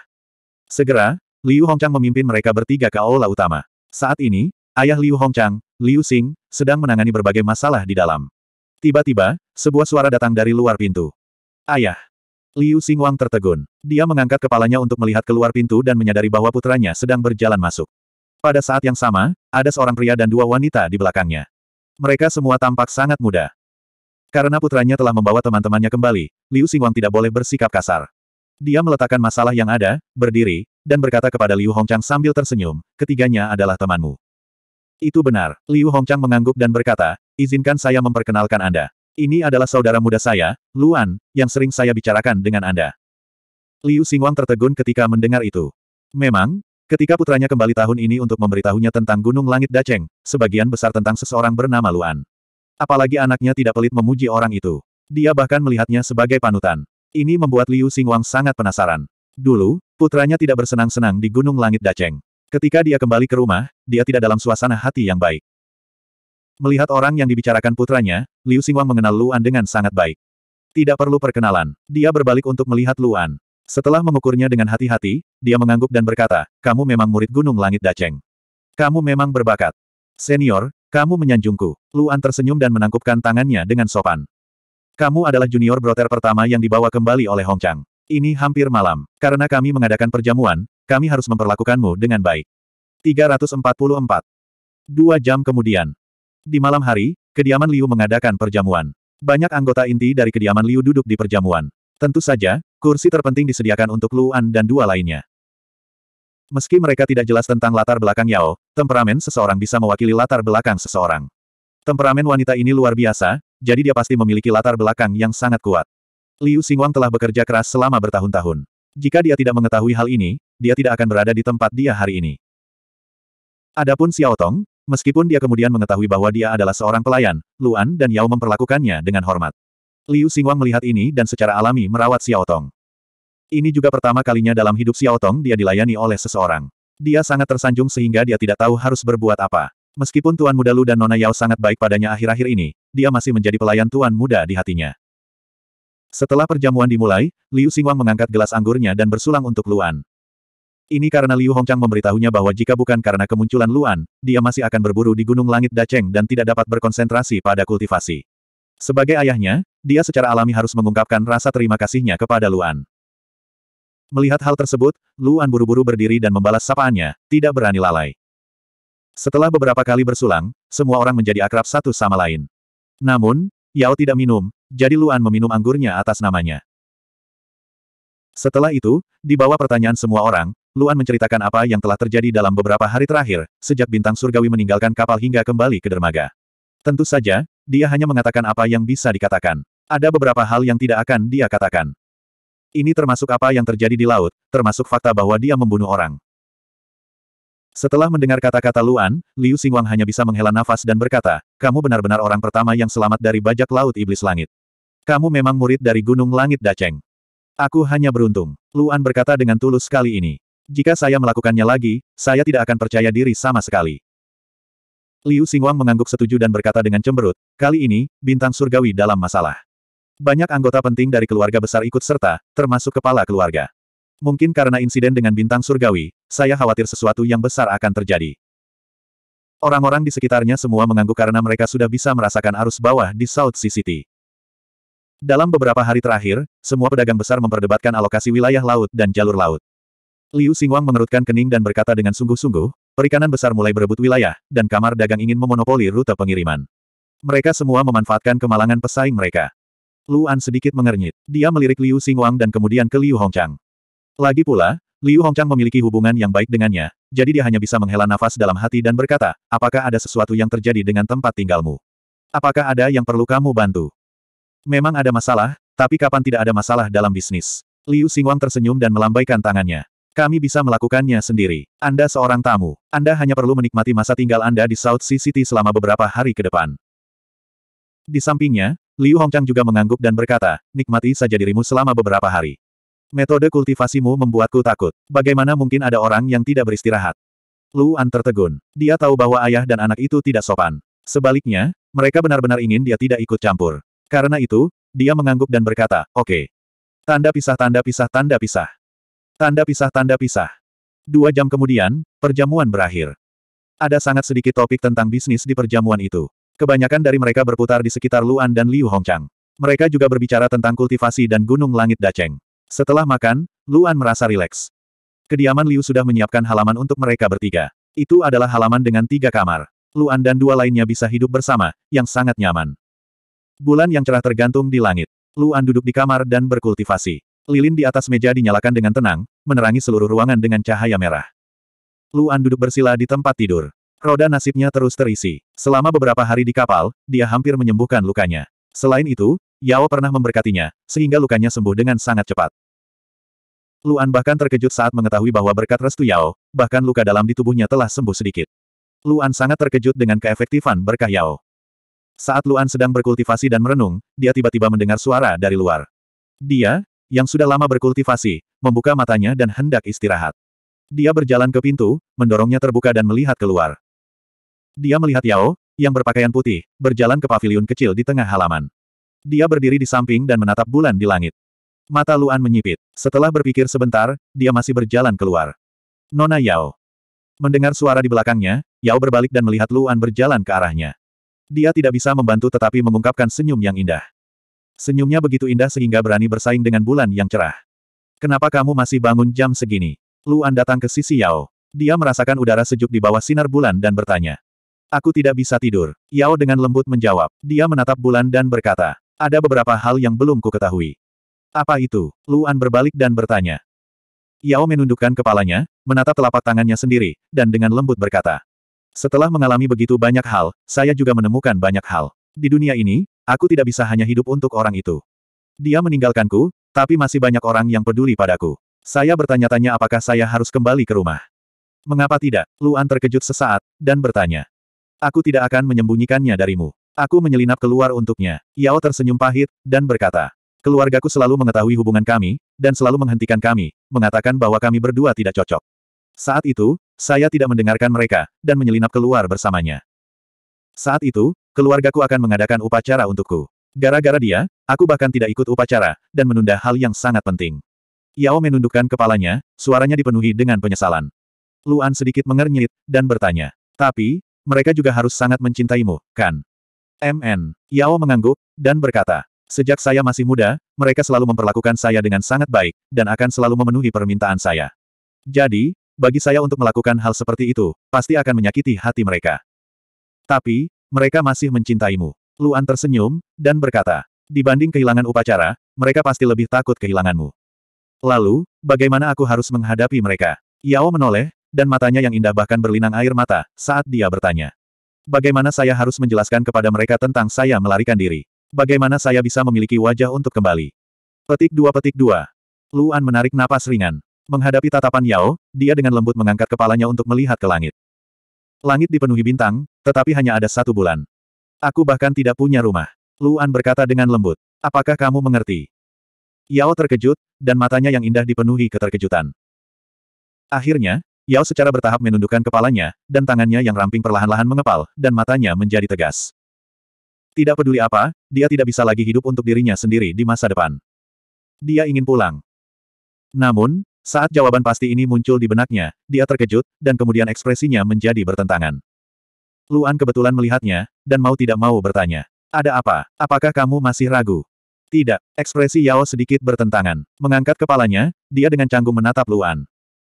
Segera, Liu Hongchang memimpin mereka bertiga ke aula utama. Saat ini, ayah Liu Hongchang, Liu Xing, sedang menangani berbagai masalah di dalam. Tiba-tiba, sebuah suara datang dari luar pintu. Ayah! Liu Wang tertegun. Dia mengangkat kepalanya untuk melihat keluar pintu dan menyadari bahwa putranya sedang berjalan masuk. Pada saat yang sama, ada seorang pria dan dua wanita di belakangnya. Mereka semua tampak sangat muda. Karena putranya telah membawa teman-temannya kembali, Liu Xingwang tidak boleh bersikap kasar. Dia meletakkan masalah yang ada, berdiri, dan berkata kepada Liu Hongchang sambil tersenyum, ketiganya adalah temanmu. Itu benar, Liu Hongchang mengangguk dan berkata, izinkan saya memperkenalkan Anda. Ini adalah saudara muda saya, Luan, yang sering saya bicarakan dengan Anda. Liu Xingwang tertegun ketika mendengar itu. Memang, Ketika putranya kembali tahun ini untuk memberitahunya tentang Gunung Langit Daceng, sebagian besar tentang seseorang bernama Luan. Apalagi anaknya tidak pelit memuji orang itu. Dia bahkan melihatnya sebagai panutan. Ini membuat Liu Xingwang sangat penasaran. Dulu, putranya tidak bersenang-senang di Gunung Langit Daceng. Ketika dia kembali ke rumah, dia tidak dalam suasana hati yang baik. Melihat orang yang dibicarakan putranya, Liu Xingwang mengenal Luan dengan sangat baik. Tidak perlu perkenalan, dia berbalik untuk melihat Luan. Setelah mengukurnya dengan hati-hati, dia mengangguk dan berkata, kamu memang murid Gunung Langit Daceng. Kamu memang berbakat. Senior, kamu menyanjungku. Luan tersenyum dan menangkupkan tangannya dengan sopan. Kamu adalah junior broter pertama yang dibawa kembali oleh Hong Chang. Ini hampir malam. Karena kami mengadakan perjamuan, kami harus memperlakukanmu dengan baik. 344. Dua jam kemudian. Di malam hari, kediaman Liu mengadakan perjamuan. Banyak anggota inti dari kediaman Liu duduk di perjamuan. Tentu saja, Kursi terpenting disediakan untuk Luan dan dua lainnya. Meski mereka tidak jelas tentang latar belakang Yao, temperamen seseorang bisa mewakili latar belakang seseorang. Temperamen wanita ini luar biasa, jadi dia pasti memiliki latar belakang yang sangat kuat. Liu Xingwang telah bekerja keras selama bertahun-tahun. Jika dia tidak mengetahui hal ini, dia tidak akan berada di tempat dia hari ini. Adapun Xiao Tong, meskipun dia kemudian mengetahui bahwa dia adalah seorang pelayan, Luan dan Yao memperlakukannya dengan hormat. Liu Xingwang melihat ini dan secara alami merawat Xiao Tong. Ini juga pertama kalinya dalam hidup Xiao Tong dia dilayani oleh seseorang. Dia sangat tersanjung sehingga dia tidak tahu harus berbuat apa. Meskipun Tuan Muda Lu dan Nona Yao sangat baik padanya akhir-akhir ini, dia masih menjadi pelayan Tuan Muda di hatinya. Setelah perjamuan dimulai, Liu Xingwang mengangkat gelas anggurnya dan bersulang untuk Luan. Ini karena Liu Hongchang memberitahunya bahwa jika bukan karena kemunculan Luan, dia masih akan berburu di Gunung Langit Daceng dan tidak dapat berkonsentrasi pada kultivasi. Sebagai ayahnya, dia secara alami harus mengungkapkan rasa terima kasihnya kepada Luan. Melihat hal tersebut, Luan buru-buru berdiri dan membalas sapaannya, tidak berani lalai. Setelah beberapa kali bersulang, semua orang menjadi akrab satu sama lain. Namun, Yao tidak minum, jadi Luan meminum anggurnya atas namanya. Setelah itu, di bawah pertanyaan semua orang, Luan menceritakan apa yang telah terjadi dalam beberapa hari terakhir, sejak bintang surgawi meninggalkan kapal hingga kembali ke dermaga. Tentu saja, dia hanya mengatakan apa yang bisa dikatakan. Ada beberapa hal yang tidak akan dia katakan. Ini termasuk apa yang terjadi di laut, termasuk fakta bahwa dia membunuh orang. Setelah mendengar kata-kata Luan, Liu Xingwang hanya bisa menghela nafas dan berkata, kamu benar-benar orang pertama yang selamat dari bajak laut iblis langit. Kamu memang murid dari gunung langit Daceng. Aku hanya beruntung. Luan berkata dengan tulus kali ini. Jika saya melakukannya lagi, saya tidak akan percaya diri sama sekali. Liu Xingwang mengangguk setuju dan berkata dengan cemberut, kali ini, bintang surgawi dalam masalah. Banyak anggota penting dari keluarga besar ikut serta, termasuk kepala keluarga. Mungkin karena insiden dengan bintang surgawi, saya khawatir sesuatu yang besar akan terjadi. Orang-orang di sekitarnya semua mengangguk karena mereka sudah bisa merasakan arus bawah di South Sea City. Dalam beberapa hari terakhir, semua pedagang besar memperdebatkan alokasi wilayah laut dan jalur laut. Liu Xingwang mengerutkan kening dan berkata dengan sungguh-sungguh, perikanan besar mulai berebut wilayah, dan kamar dagang ingin memonopoli rute pengiriman. Mereka semua memanfaatkan kemalangan pesaing mereka. Luan sedikit mengernyit. Dia melirik Liu Xingwang dan kemudian ke Liu Hongchang. Lagi pula, Liu Hongchang memiliki hubungan yang baik dengannya, jadi dia hanya bisa menghela nafas dalam hati dan berkata, apakah ada sesuatu yang terjadi dengan tempat tinggalmu? Apakah ada yang perlu kamu bantu? Memang ada masalah, tapi kapan tidak ada masalah dalam bisnis? Liu Xingwang tersenyum dan melambaikan tangannya. Kami bisa melakukannya sendiri. Anda seorang tamu. Anda hanya perlu menikmati masa tinggal Anda di South Sea City selama beberapa hari ke depan. Di sampingnya, Liu Hongchang juga mengangguk dan berkata, nikmati saja dirimu selama beberapa hari. Metode kultivasimu membuatku takut. Bagaimana mungkin ada orang yang tidak beristirahat? Lu Luan tertegun. Dia tahu bahwa ayah dan anak itu tidak sopan. Sebaliknya, mereka benar-benar ingin dia tidak ikut campur. Karena itu, dia mengangguk dan berkata, oke. Okay. Tanda pisah tanda pisah tanda pisah. Tanda pisah-tanda pisah. Dua jam kemudian, perjamuan berakhir. Ada sangat sedikit topik tentang bisnis di perjamuan itu. Kebanyakan dari mereka berputar di sekitar Luan dan Liu Hongchang. Mereka juga berbicara tentang kultivasi dan gunung langit Daceng. Setelah makan, Luan merasa rileks. Kediaman Liu sudah menyiapkan halaman untuk mereka bertiga. Itu adalah halaman dengan tiga kamar. Luan dan dua lainnya bisa hidup bersama, yang sangat nyaman. Bulan yang cerah tergantung di langit. Luan duduk di kamar dan berkultivasi. Lilin di atas meja dinyalakan dengan tenang, menerangi seluruh ruangan dengan cahaya merah. Luan duduk bersila di tempat tidur. Roda nasibnya terus terisi. Selama beberapa hari di kapal, dia hampir menyembuhkan lukanya. Selain itu, Yao pernah memberkatinya, sehingga lukanya sembuh dengan sangat cepat. Luan bahkan terkejut saat mengetahui bahwa berkat restu Yao, bahkan luka dalam di tubuhnya telah sembuh sedikit. Luan sangat terkejut dengan keefektifan berkah Yao. Saat Luan sedang berkultivasi dan merenung, dia tiba-tiba mendengar suara dari luar. Dia, yang sudah lama berkultivasi, membuka matanya dan hendak istirahat. Dia berjalan ke pintu, mendorongnya terbuka dan melihat keluar. Dia melihat Yao, yang berpakaian putih, berjalan ke paviliun kecil di tengah halaman. Dia berdiri di samping dan menatap bulan di langit. Mata Luan menyipit. Setelah berpikir sebentar, dia masih berjalan keluar. Nona Yao. Mendengar suara di belakangnya, Yao berbalik dan melihat Luan berjalan ke arahnya. Dia tidak bisa membantu tetapi mengungkapkan senyum yang indah. Senyumnya begitu indah sehingga berani bersaing dengan bulan yang cerah. Kenapa kamu masih bangun jam segini? Luan datang ke sisi Yao. Dia merasakan udara sejuk di bawah sinar bulan dan bertanya. Aku tidak bisa tidur. Yao dengan lembut menjawab. Dia menatap bulan dan berkata. Ada beberapa hal yang belum ku ketahui. Apa itu? Luan berbalik dan bertanya. Yao menundukkan kepalanya, menatap telapak tangannya sendiri, dan dengan lembut berkata. Setelah mengalami begitu banyak hal, saya juga menemukan banyak hal. Di dunia ini, aku tidak bisa hanya hidup untuk orang itu. Dia meninggalkanku, tapi masih banyak orang yang peduli padaku. Saya bertanya-tanya apakah saya harus kembali ke rumah. Mengapa tidak? Luan terkejut sesaat, dan bertanya. Aku tidak akan menyembunyikannya darimu. Aku menyelinap keluar untuknya. Yao tersenyum pahit, dan berkata. Keluargaku selalu mengetahui hubungan kami, dan selalu menghentikan kami, mengatakan bahwa kami berdua tidak cocok. Saat itu, saya tidak mendengarkan mereka, dan menyelinap keluar bersamanya. Saat itu, keluargaku akan mengadakan upacara untukku. Gara-gara dia, aku bahkan tidak ikut upacara, dan menunda hal yang sangat penting. Yao menundukkan kepalanya, suaranya dipenuhi dengan penyesalan. Luan sedikit mengernyit, dan bertanya. Tapi, mereka juga harus sangat mencintaimu, kan? MN. Yao mengangguk, dan berkata. Sejak saya masih muda, mereka selalu memperlakukan saya dengan sangat baik, dan akan selalu memenuhi permintaan saya. Jadi, bagi saya untuk melakukan hal seperti itu, pasti akan menyakiti hati mereka. Tapi, mereka masih mencintaimu. Luan tersenyum, dan berkata, dibanding kehilangan upacara, mereka pasti lebih takut kehilanganmu. Lalu, bagaimana aku harus menghadapi mereka? Yao menoleh, dan matanya yang indah bahkan berlinang air mata, saat dia bertanya. Bagaimana saya harus menjelaskan kepada mereka tentang saya melarikan diri? Bagaimana saya bisa memiliki wajah untuk kembali? Petik dua petik dua. Luan menarik napas ringan. Menghadapi tatapan Yao, dia dengan lembut mengangkat kepalanya untuk melihat ke langit. Langit dipenuhi bintang, tetapi hanya ada satu bulan. Aku bahkan tidak punya rumah. Luan berkata dengan lembut. Apakah kamu mengerti? Yao terkejut, dan matanya yang indah dipenuhi keterkejutan. Akhirnya, Yao secara bertahap menundukkan kepalanya, dan tangannya yang ramping perlahan-lahan mengepal, dan matanya menjadi tegas. Tidak peduli apa, dia tidak bisa lagi hidup untuk dirinya sendiri di masa depan. Dia ingin pulang. Namun, saat jawaban pasti ini muncul di benaknya, dia terkejut, dan kemudian ekspresinya menjadi bertentangan. Luan kebetulan melihatnya, dan mau tidak mau bertanya. Ada apa? Apakah kamu masih ragu? Tidak. Ekspresi Yao sedikit bertentangan. Mengangkat kepalanya, dia dengan canggung menatap Luan.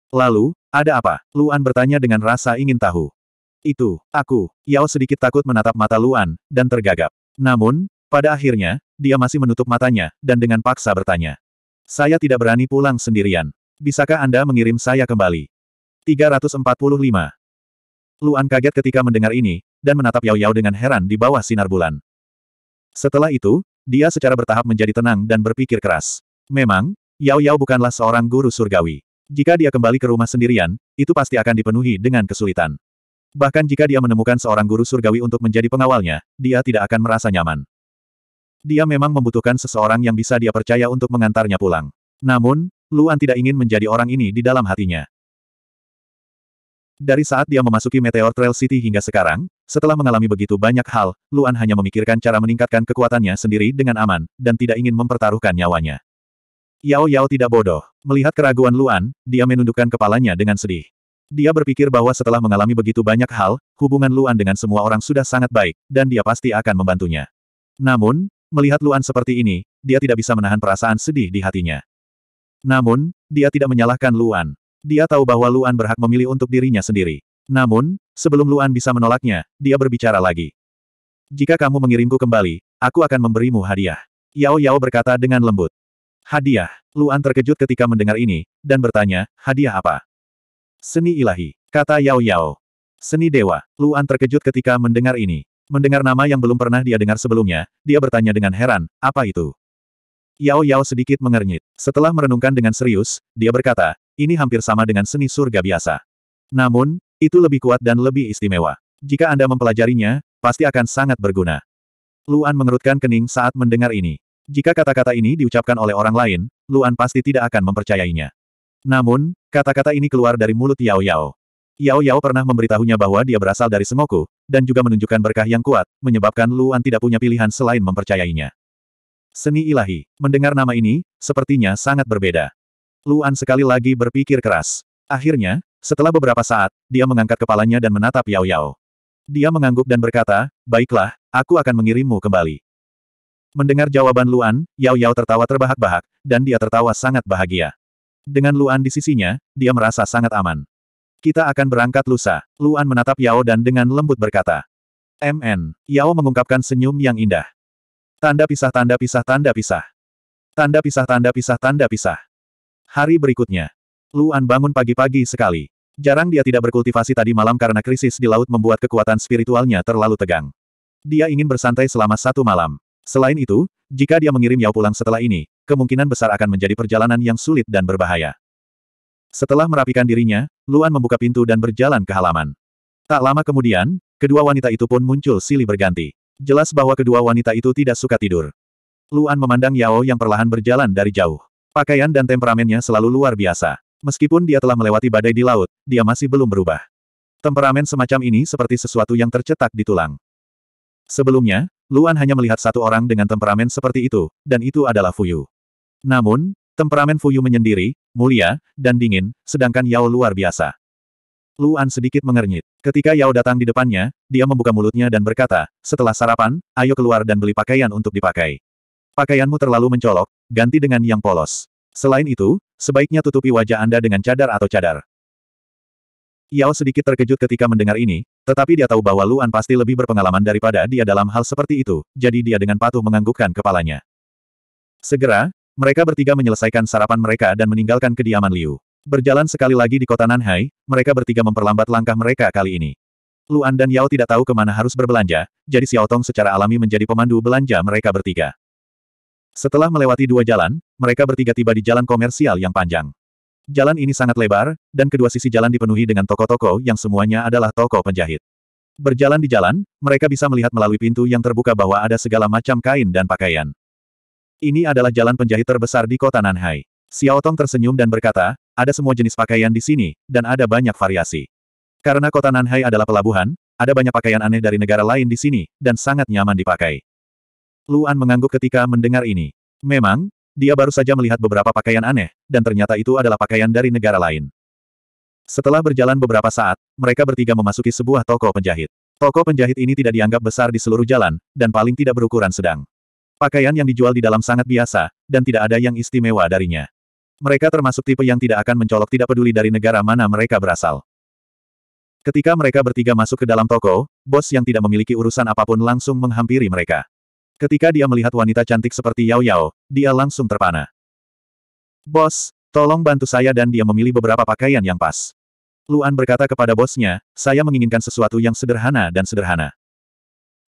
Lalu, ada apa? Luan bertanya dengan rasa ingin tahu. Itu, aku. Yao sedikit takut menatap mata Luan, dan tergagap. Namun, pada akhirnya, dia masih menutup matanya, dan dengan paksa bertanya. Saya tidak berani pulang sendirian. Bisakah Anda mengirim saya kembali? 345. Luan kaget ketika mendengar ini, dan menatap Yao Yao dengan heran di bawah sinar bulan. Setelah itu, dia secara bertahap menjadi tenang dan berpikir keras. Memang, Yao Yao bukanlah seorang guru surgawi. Jika dia kembali ke rumah sendirian, itu pasti akan dipenuhi dengan kesulitan. Bahkan jika dia menemukan seorang guru surgawi untuk menjadi pengawalnya, dia tidak akan merasa nyaman. Dia memang membutuhkan seseorang yang bisa dia percaya untuk mengantarnya pulang. Namun, Luan tidak ingin menjadi orang ini di dalam hatinya. Dari saat dia memasuki Meteor Trail City hingga sekarang, setelah mengalami begitu banyak hal, Luan hanya memikirkan cara meningkatkan kekuatannya sendiri dengan aman, dan tidak ingin mempertaruhkan nyawanya. Yao Yao tidak bodoh. Melihat keraguan Luan, dia menundukkan kepalanya dengan sedih. Dia berpikir bahwa setelah mengalami begitu banyak hal, hubungan Luan dengan semua orang sudah sangat baik, dan dia pasti akan membantunya. Namun, melihat Luan seperti ini, dia tidak bisa menahan perasaan sedih di hatinya. Namun, dia tidak menyalahkan Luan. Dia tahu bahwa Luan berhak memilih untuk dirinya sendiri. Namun, sebelum Luan bisa menolaknya, dia berbicara lagi. Jika kamu mengirimku kembali, aku akan memberimu hadiah. Yao Yao berkata dengan lembut. Hadiah. Luan terkejut ketika mendengar ini, dan bertanya, hadiah apa? Seni ilahi. Kata Yao Yao. Seni dewa. Luan terkejut ketika mendengar ini. Mendengar nama yang belum pernah dia dengar sebelumnya, dia bertanya dengan heran, apa itu? Yao Yao sedikit mengernyit. Setelah merenungkan dengan serius, dia berkata, ini hampir sama dengan seni surga biasa. Namun, itu lebih kuat dan lebih istimewa. Jika Anda mempelajarinya, pasti akan sangat berguna. Luan mengerutkan kening saat mendengar ini. Jika kata-kata ini diucapkan oleh orang lain, Luan pasti tidak akan mempercayainya. Namun, kata-kata ini keluar dari mulut Yao Yao. Yao Yao pernah memberitahunya bahwa dia berasal dari Semoku, dan juga menunjukkan berkah yang kuat, menyebabkan Luan tidak punya pilihan selain mempercayainya. Seni ilahi. Mendengar nama ini, sepertinya sangat berbeda. Luan sekali lagi berpikir keras. Akhirnya, setelah beberapa saat, dia mengangkat kepalanya dan menatap Yao Yao. Dia mengangguk dan berkata, Baiklah, aku akan mengirimmu kembali. Mendengar jawaban Luan, Yao Yao tertawa terbahak-bahak, dan dia tertawa sangat bahagia. Dengan Luan di sisinya, dia merasa sangat aman. Kita akan berangkat lusa. Luan menatap Yao dan dengan lembut berkata. MN. Yao mengungkapkan senyum yang indah. Tanda pisah tanda pisah tanda pisah. Tanda pisah tanda pisah tanda pisah. Hari berikutnya. Luan bangun pagi-pagi sekali. Jarang dia tidak berkultivasi tadi malam karena krisis di laut membuat kekuatan spiritualnya terlalu tegang. Dia ingin bersantai selama satu malam. Selain itu, jika dia mengirim Yao pulang setelah ini, kemungkinan besar akan menjadi perjalanan yang sulit dan berbahaya. Setelah merapikan dirinya, Luan membuka pintu dan berjalan ke halaman. Tak lama kemudian, kedua wanita itu pun muncul silih berganti. Jelas bahwa kedua wanita itu tidak suka tidur. Luan memandang Yao yang perlahan berjalan dari jauh. Pakaian dan temperamennya selalu luar biasa. Meskipun dia telah melewati badai di laut, dia masih belum berubah. Temperamen semacam ini seperti sesuatu yang tercetak di tulang. Sebelumnya, Luan hanya melihat satu orang dengan temperamen seperti itu, dan itu adalah Fuyu. Namun, temperamen Fuyu menyendiri, mulia, dan dingin, sedangkan Yao luar biasa. Luan sedikit mengernyit. Ketika Yao datang di depannya, dia membuka mulutnya dan berkata, setelah sarapan, ayo keluar dan beli pakaian untuk dipakai. Pakaianmu terlalu mencolok, ganti dengan yang polos. Selain itu, sebaiknya tutupi wajah Anda dengan cadar atau cadar. Yao sedikit terkejut ketika mendengar ini, tetapi dia tahu bahwa Luan pasti lebih berpengalaman daripada dia dalam hal seperti itu, jadi dia dengan patuh menganggukkan kepalanya. Segera, mereka bertiga menyelesaikan sarapan mereka dan meninggalkan kediaman Liu. Berjalan sekali lagi di kota Nanhai, mereka bertiga memperlambat langkah mereka kali ini. Luan dan Yao tidak tahu kemana harus berbelanja, jadi Xiao Tong secara alami menjadi pemandu belanja mereka bertiga. Setelah melewati dua jalan, mereka bertiga tiba di jalan komersial yang panjang. Jalan ini sangat lebar, dan kedua sisi jalan dipenuhi dengan toko-toko yang semuanya adalah toko penjahit. Berjalan di jalan, mereka bisa melihat melalui pintu yang terbuka bahwa ada segala macam kain dan pakaian. Ini adalah jalan penjahit terbesar di kota Nanhai. Xiao Tong tersenyum dan berkata, ada semua jenis pakaian di sini, dan ada banyak variasi. Karena kota Nanhai adalah pelabuhan, ada banyak pakaian aneh dari negara lain di sini, dan sangat nyaman dipakai. Luan mengangguk ketika mendengar ini. Memang, dia baru saja melihat beberapa pakaian aneh, dan ternyata itu adalah pakaian dari negara lain. Setelah berjalan beberapa saat, mereka bertiga memasuki sebuah toko penjahit. Toko penjahit ini tidak dianggap besar di seluruh jalan, dan paling tidak berukuran sedang. Pakaian yang dijual di dalam sangat biasa, dan tidak ada yang istimewa darinya. Mereka termasuk tipe yang tidak akan mencolok tidak peduli dari negara mana mereka berasal. Ketika mereka bertiga masuk ke dalam toko, bos yang tidak memiliki urusan apapun langsung menghampiri mereka. Ketika dia melihat wanita cantik seperti Yao Yao, dia langsung terpana. Bos, tolong bantu saya dan dia memilih beberapa pakaian yang pas. Luan berkata kepada bosnya, saya menginginkan sesuatu yang sederhana dan sederhana.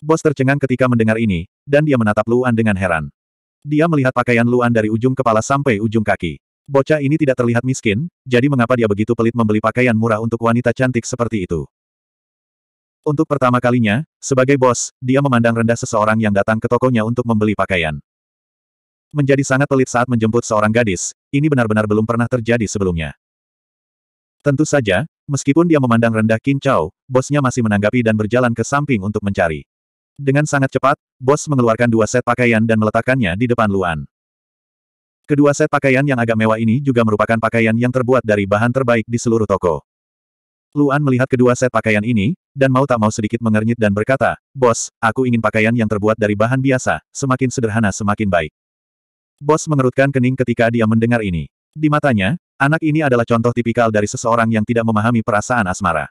Bos tercengang ketika mendengar ini, dan dia menatap Luan dengan heran. Dia melihat pakaian Luan dari ujung kepala sampai ujung kaki. Bocah ini tidak terlihat miskin, jadi mengapa dia begitu pelit membeli pakaian murah untuk wanita cantik seperti itu? Untuk pertama kalinya, sebagai bos, dia memandang rendah seseorang yang datang ke tokonya untuk membeli pakaian. Menjadi sangat pelit saat menjemput seorang gadis, ini benar-benar belum pernah terjadi sebelumnya. Tentu saja, meskipun dia memandang rendah Qin Chao, bosnya masih menanggapi dan berjalan ke samping untuk mencari. Dengan sangat cepat, bos mengeluarkan dua set pakaian dan meletakkannya di depan Luan. Kedua set pakaian yang agak mewah ini juga merupakan pakaian yang terbuat dari bahan terbaik di seluruh toko. Luan melihat kedua set pakaian ini, dan mau tak mau sedikit mengernyit dan berkata, Bos, aku ingin pakaian yang terbuat dari bahan biasa, semakin sederhana semakin baik. Bos mengerutkan kening ketika dia mendengar ini. Di matanya, anak ini adalah contoh tipikal dari seseorang yang tidak memahami perasaan asmara.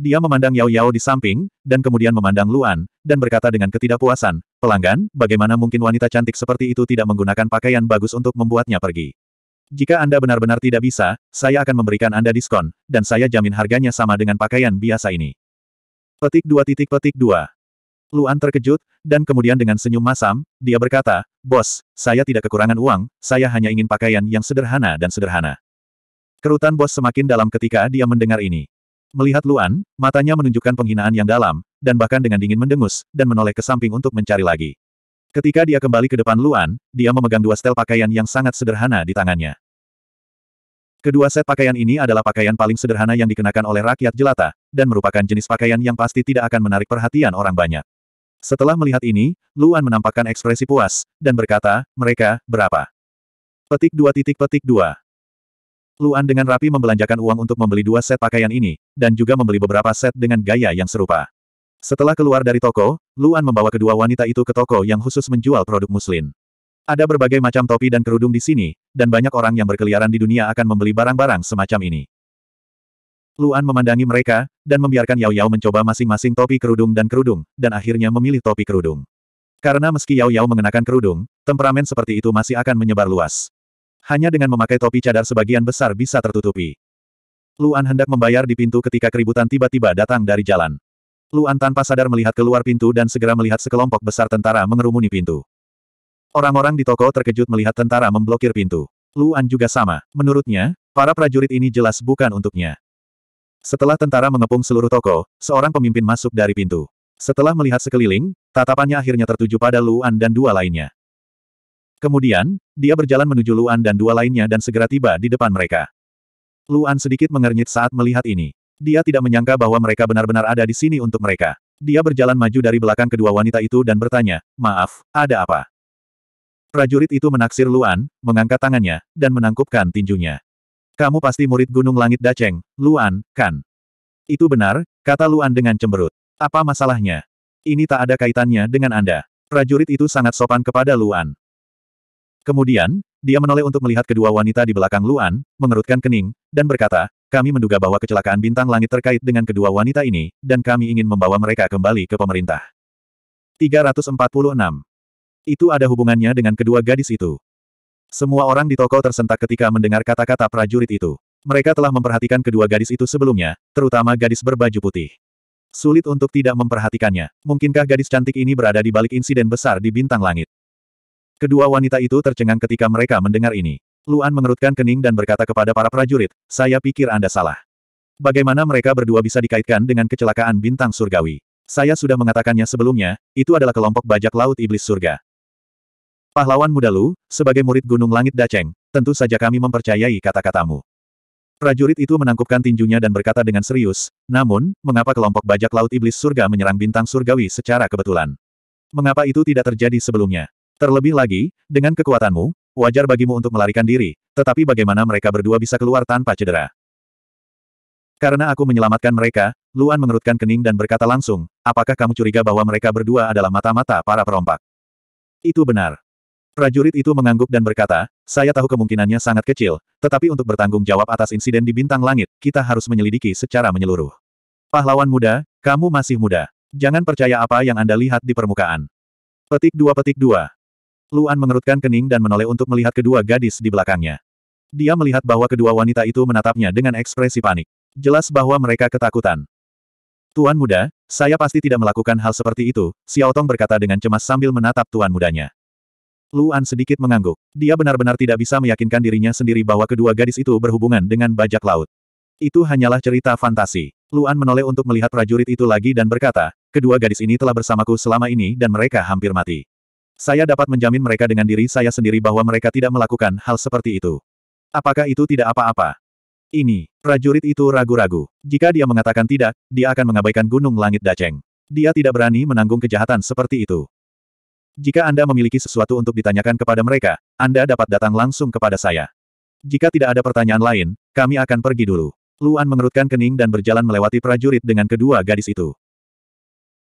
Dia memandang Yao Yao di samping, dan kemudian memandang Luan, dan berkata dengan ketidakpuasan, pelanggan, bagaimana mungkin wanita cantik seperti itu tidak menggunakan pakaian bagus untuk membuatnya pergi. Jika Anda benar-benar tidak bisa, saya akan memberikan Anda diskon, dan saya jamin harganya sama dengan pakaian biasa ini. Petik dua titik petik dua. Luan terkejut, dan kemudian dengan senyum masam, dia berkata, Bos, saya tidak kekurangan uang, saya hanya ingin pakaian yang sederhana dan sederhana. Kerutan bos semakin dalam ketika dia mendengar ini. Melihat Luan, matanya menunjukkan penghinaan yang dalam, dan bahkan dengan dingin mendengus, dan menoleh ke samping untuk mencari lagi. Ketika dia kembali ke depan Luan, dia memegang dua setel pakaian yang sangat sederhana di tangannya. Kedua set pakaian ini adalah pakaian paling sederhana yang dikenakan oleh rakyat jelata, dan merupakan jenis pakaian yang pasti tidak akan menarik perhatian orang banyak. Setelah melihat ini, Luan menampakkan ekspresi puas, dan berkata, mereka, berapa? Petik dua titik petik dua. Luan dengan rapi membelanjakan uang untuk membeli dua set pakaian ini, dan juga membeli beberapa set dengan gaya yang serupa. Setelah keluar dari toko, Luan membawa kedua wanita itu ke toko yang khusus menjual produk muslin. Ada berbagai macam topi dan kerudung di sini, dan banyak orang yang berkeliaran di dunia akan membeli barang-barang semacam ini. Luan memandangi mereka, dan membiarkan Yao Yao mencoba masing-masing topi kerudung dan kerudung, dan akhirnya memilih topi kerudung. Karena meski Yao Yao mengenakan kerudung, temperamen seperti itu masih akan menyebar luas. Hanya dengan memakai topi cadar sebagian besar bisa tertutupi. Luan hendak membayar di pintu ketika keributan tiba-tiba datang dari jalan. Luan tanpa sadar melihat keluar pintu dan segera melihat sekelompok besar tentara mengerumuni pintu. Orang-orang di toko terkejut melihat tentara memblokir pintu. Luan juga sama. Menurutnya, para prajurit ini jelas bukan untuknya. Setelah tentara mengepung seluruh toko, seorang pemimpin masuk dari pintu. Setelah melihat sekeliling, tatapannya akhirnya tertuju pada Luan dan dua lainnya. Kemudian, dia berjalan menuju Luan dan dua lainnya dan segera tiba di depan mereka. Luan sedikit mengernyit saat melihat ini. Dia tidak menyangka bahwa mereka benar-benar ada di sini untuk mereka. Dia berjalan maju dari belakang kedua wanita itu dan bertanya, maaf, ada apa? Prajurit itu menaksir Luan, mengangkat tangannya, dan menangkupkan tinjunya. Kamu pasti murid Gunung Langit Daceng, Luan, kan? Itu benar, kata Luan dengan cemberut. Apa masalahnya? Ini tak ada kaitannya dengan Anda. Prajurit itu sangat sopan kepada Luan. Kemudian, dia menoleh untuk melihat kedua wanita di belakang Luan, mengerutkan kening, dan berkata, kami menduga bahwa kecelakaan bintang langit terkait dengan kedua wanita ini, dan kami ingin membawa mereka kembali ke pemerintah. 346. Itu ada hubungannya dengan kedua gadis itu. Semua orang di toko tersentak ketika mendengar kata-kata prajurit itu. Mereka telah memperhatikan kedua gadis itu sebelumnya, terutama gadis berbaju putih. Sulit untuk tidak memperhatikannya. Mungkinkah gadis cantik ini berada di balik insiden besar di bintang langit? Kedua wanita itu tercengang ketika mereka mendengar ini. Luan mengerutkan kening dan berkata kepada para prajurit, saya pikir Anda salah. Bagaimana mereka berdua bisa dikaitkan dengan kecelakaan bintang surgawi? Saya sudah mengatakannya sebelumnya, itu adalah kelompok bajak laut iblis surga. Pahlawan muda Lu, sebagai murid Gunung Langit Daceng, tentu saja kami mempercayai kata-katamu. Prajurit itu menangkupkan tinjunya dan berkata dengan serius, namun, mengapa kelompok bajak laut iblis surga menyerang bintang surgawi secara kebetulan? Mengapa itu tidak terjadi sebelumnya? Terlebih lagi, dengan kekuatanmu, wajar bagimu untuk melarikan diri, tetapi bagaimana mereka berdua bisa keluar tanpa cedera? Karena aku menyelamatkan mereka, Luan mengerutkan kening dan berkata langsung, apakah kamu curiga bahwa mereka berdua adalah mata-mata para perompak? Itu benar. Prajurit itu mengangguk dan berkata, saya tahu kemungkinannya sangat kecil, tetapi untuk bertanggung jawab atas insiden di bintang langit, kita harus menyelidiki secara menyeluruh. Pahlawan muda, kamu masih muda. Jangan percaya apa yang Anda lihat di permukaan. Petik 2 Petik 2 Luan mengerutkan kening dan menoleh untuk melihat kedua gadis di belakangnya. Dia melihat bahwa kedua wanita itu menatapnya dengan ekspresi panik. Jelas bahwa mereka ketakutan. Tuan muda, saya pasti tidak melakukan hal seperti itu, Xiao Tong berkata dengan cemas sambil menatap tuan mudanya. Luan sedikit mengangguk. Dia benar-benar tidak bisa meyakinkan dirinya sendiri bahwa kedua gadis itu berhubungan dengan bajak laut. Itu hanyalah cerita fantasi. Luan menoleh untuk melihat prajurit itu lagi dan berkata, kedua gadis ini telah bersamaku selama ini dan mereka hampir mati. Saya dapat menjamin mereka dengan diri saya sendiri bahwa mereka tidak melakukan hal seperti itu. Apakah itu tidak apa-apa? Ini, prajurit itu ragu-ragu. Jika dia mengatakan tidak, dia akan mengabaikan gunung langit Daceng. Dia tidak berani menanggung kejahatan seperti itu. Jika Anda memiliki sesuatu untuk ditanyakan kepada mereka, Anda dapat datang langsung kepada saya. Jika tidak ada pertanyaan lain, kami akan pergi dulu. Luan mengerutkan kening dan berjalan melewati prajurit dengan kedua gadis itu.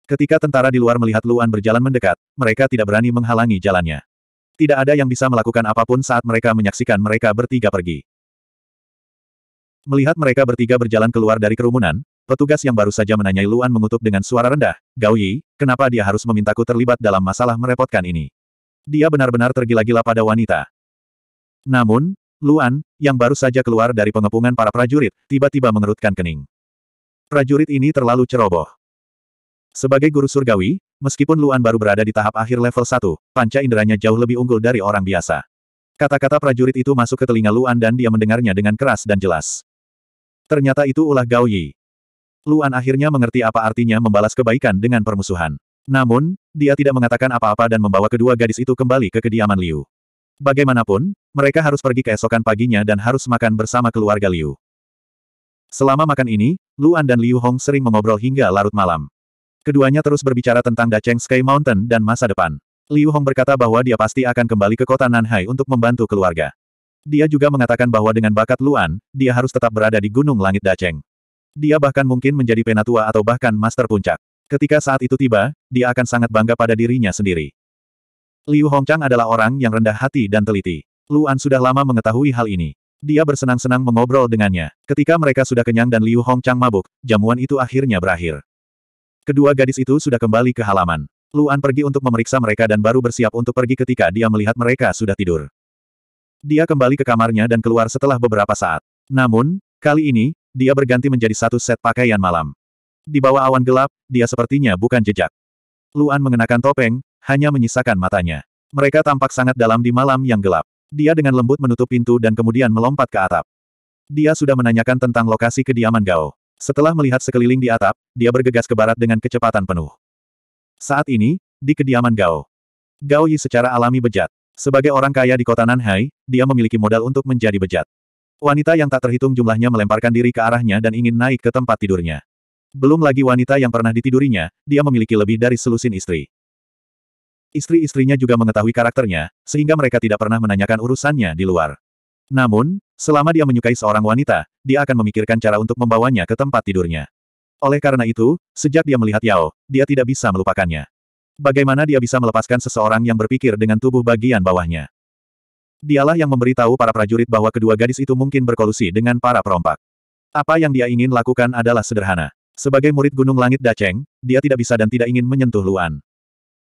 Ketika tentara di luar melihat Luan berjalan mendekat, mereka tidak berani menghalangi jalannya. Tidak ada yang bisa melakukan apapun saat mereka menyaksikan mereka bertiga pergi. Melihat mereka bertiga berjalan keluar dari kerumunan, petugas yang baru saja menanyai Luan mengutuk dengan suara rendah, Gao Yi, kenapa dia harus memintaku terlibat dalam masalah merepotkan ini? Dia benar-benar tergila-gila pada wanita. Namun, Luan, yang baru saja keluar dari pengepungan para prajurit, tiba-tiba mengerutkan kening. Prajurit ini terlalu ceroboh. Sebagai guru surgawi, meskipun Luan baru berada di tahap akhir level 1, panca inderanya jauh lebih unggul dari orang biasa. Kata-kata prajurit itu masuk ke telinga Luan dan dia mendengarnya dengan keras dan jelas. Ternyata itu ulah Gao Yi. Luan akhirnya mengerti apa artinya membalas kebaikan dengan permusuhan. Namun, dia tidak mengatakan apa-apa dan membawa kedua gadis itu kembali ke kediaman Liu. Bagaimanapun, mereka harus pergi keesokan paginya dan harus makan bersama keluarga Liu. Selama makan ini, Luan dan Liu Hong sering mengobrol hingga larut malam. Keduanya terus berbicara tentang Dacheng Sky Mountain dan masa depan. Liu Hong berkata bahwa dia pasti akan kembali ke kota Nanhai untuk membantu keluarga. Dia juga mengatakan bahwa dengan bakat Luan, dia harus tetap berada di Gunung Langit Dacheng. Dia bahkan mungkin menjadi penatua atau bahkan master puncak. Ketika saat itu tiba, dia akan sangat bangga pada dirinya sendiri. Liu Hongchang adalah orang yang rendah hati dan teliti. Luan sudah lama mengetahui hal ini. Dia bersenang-senang mengobrol dengannya. Ketika mereka sudah kenyang dan Liu Hongchang mabuk, jamuan itu akhirnya berakhir. Kedua gadis itu sudah kembali ke halaman. Luan pergi untuk memeriksa mereka dan baru bersiap untuk pergi ketika dia melihat mereka sudah tidur. Dia kembali ke kamarnya dan keluar setelah beberapa saat. Namun, kali ini, dia berganti menjadi satu set pakaian malam. Di bawah awan gelap, dia sepertinya bukan jejak. Luan mengenakan topeng, hanya menyisakan matanya. Mereka tampak sangat dalam di malam yang gelap. Dia dengan lembut menutup pintu dan kemudian melompat ke atap. Dia sudah menanyakan tentang lokasi kediaman Gao. Setelah melihat sekeliling di atap, dia bergegas ke barat dengan kecepatan penuh. Saat ini, di kediaman Gao. Gao Yi secara alami bejat. Sebagai orang kaya di kota Nanhai, dia memiliki modal untuk menjadi bejat. Wanita yang tak terhitung jumlahnya melemparkan diri ke arahnya dan ingin naik ke tempat tidurnya. Belum lagi wanita yang pernah ditidurinya, dia memiliki lebih dari selusin istri. Istri-istrinya juga mengetahui karakternya, sehingga mereka tidak pernah menanyakan urusannya di luar. Namun, selama dia menyukai seorang wanita, dia akan memikirkan cara untuk membawanya ke tempat tidurnya. Oleh karena itu, sejak dia melihat Yao, dia tidak bisa melupakannya. Bagaimana dia bisa melepaskan seseorang yang berpikir dengan tubuh bagian bawahnya? Dialah yang memberitahu para prajurit bahwa kedua gadis itu mungkin berkolusi dengan para perompak. Apa yang dia ingin lakukan adalah sederhana. Sebagai murid Gunung Langit Daceng, dia tidak bisa dan tidak ingin menyentuh Luan.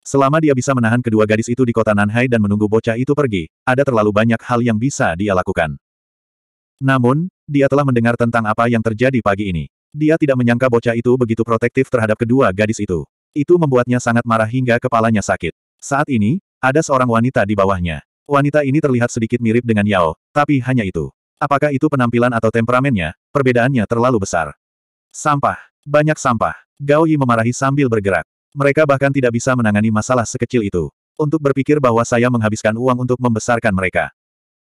Selama dia bisa menahan kedua gadis itu di kota Nanhai dan menunggu bocah itu pergi, ada terlalu banyak hal yang bisa dia lakukan. Namun, dia telah mendengar tentang apa yang terjadi pagi ini. Dia tidak menyangka bocah itu begitu protektif terhadap kedua gadis itu. Itu membuatnya sangat marah hingga kepalanya sakit. Saat ini, ada seorang wanita di bawahnya. Wanita ini terlihat sedikit mirip dengan Yao, tapi hanya itu. Apakah itu penampilan atau temperamennya, perbedaannya terlalu besar. Sampah. Banyak sampah. Gao Yi memarahi sambil bergerak. Mereka bahkan tidak bisa menangani masalah sekecil itu. Untuk berpikir bahwa saya menghabiskan uang untuk membesarkan mereka.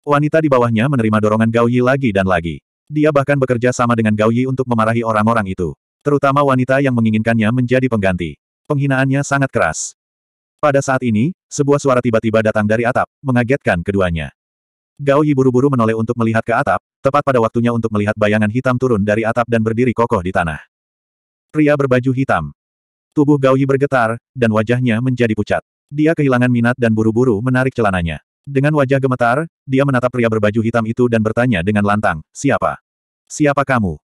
Wanita di bawahnya menerima dorongan Gao Yi lagi dan lagi. Dia bahkan bekerja sama dengan Gao Yi untuk memarahi orang-orang itu. Terutama wanita yang menginginkannya menjadi pengganti. Penghinaannya sangat keras. Pada saat ini, sebuah suara tiba-tiba datang dari atap, mengagetkan keduanya. Gao Yi buru-buru menoleh untuk melihat ke atap, tepat pada waktunya untuk melihat bayangan hitam turun dari atap dan berdiri kokoh di tanah. Pria berbaju hitam. Tubuh Gao Yi bergetar, dan wajahnya menjadi pucat. Dia kehilangan minat dan buru-buru menarik celananya. Dengan wajah gemetar, dia menatap pria berbaju hitam itu dan bertanya dengan lantang, siapa? Siapa kamu?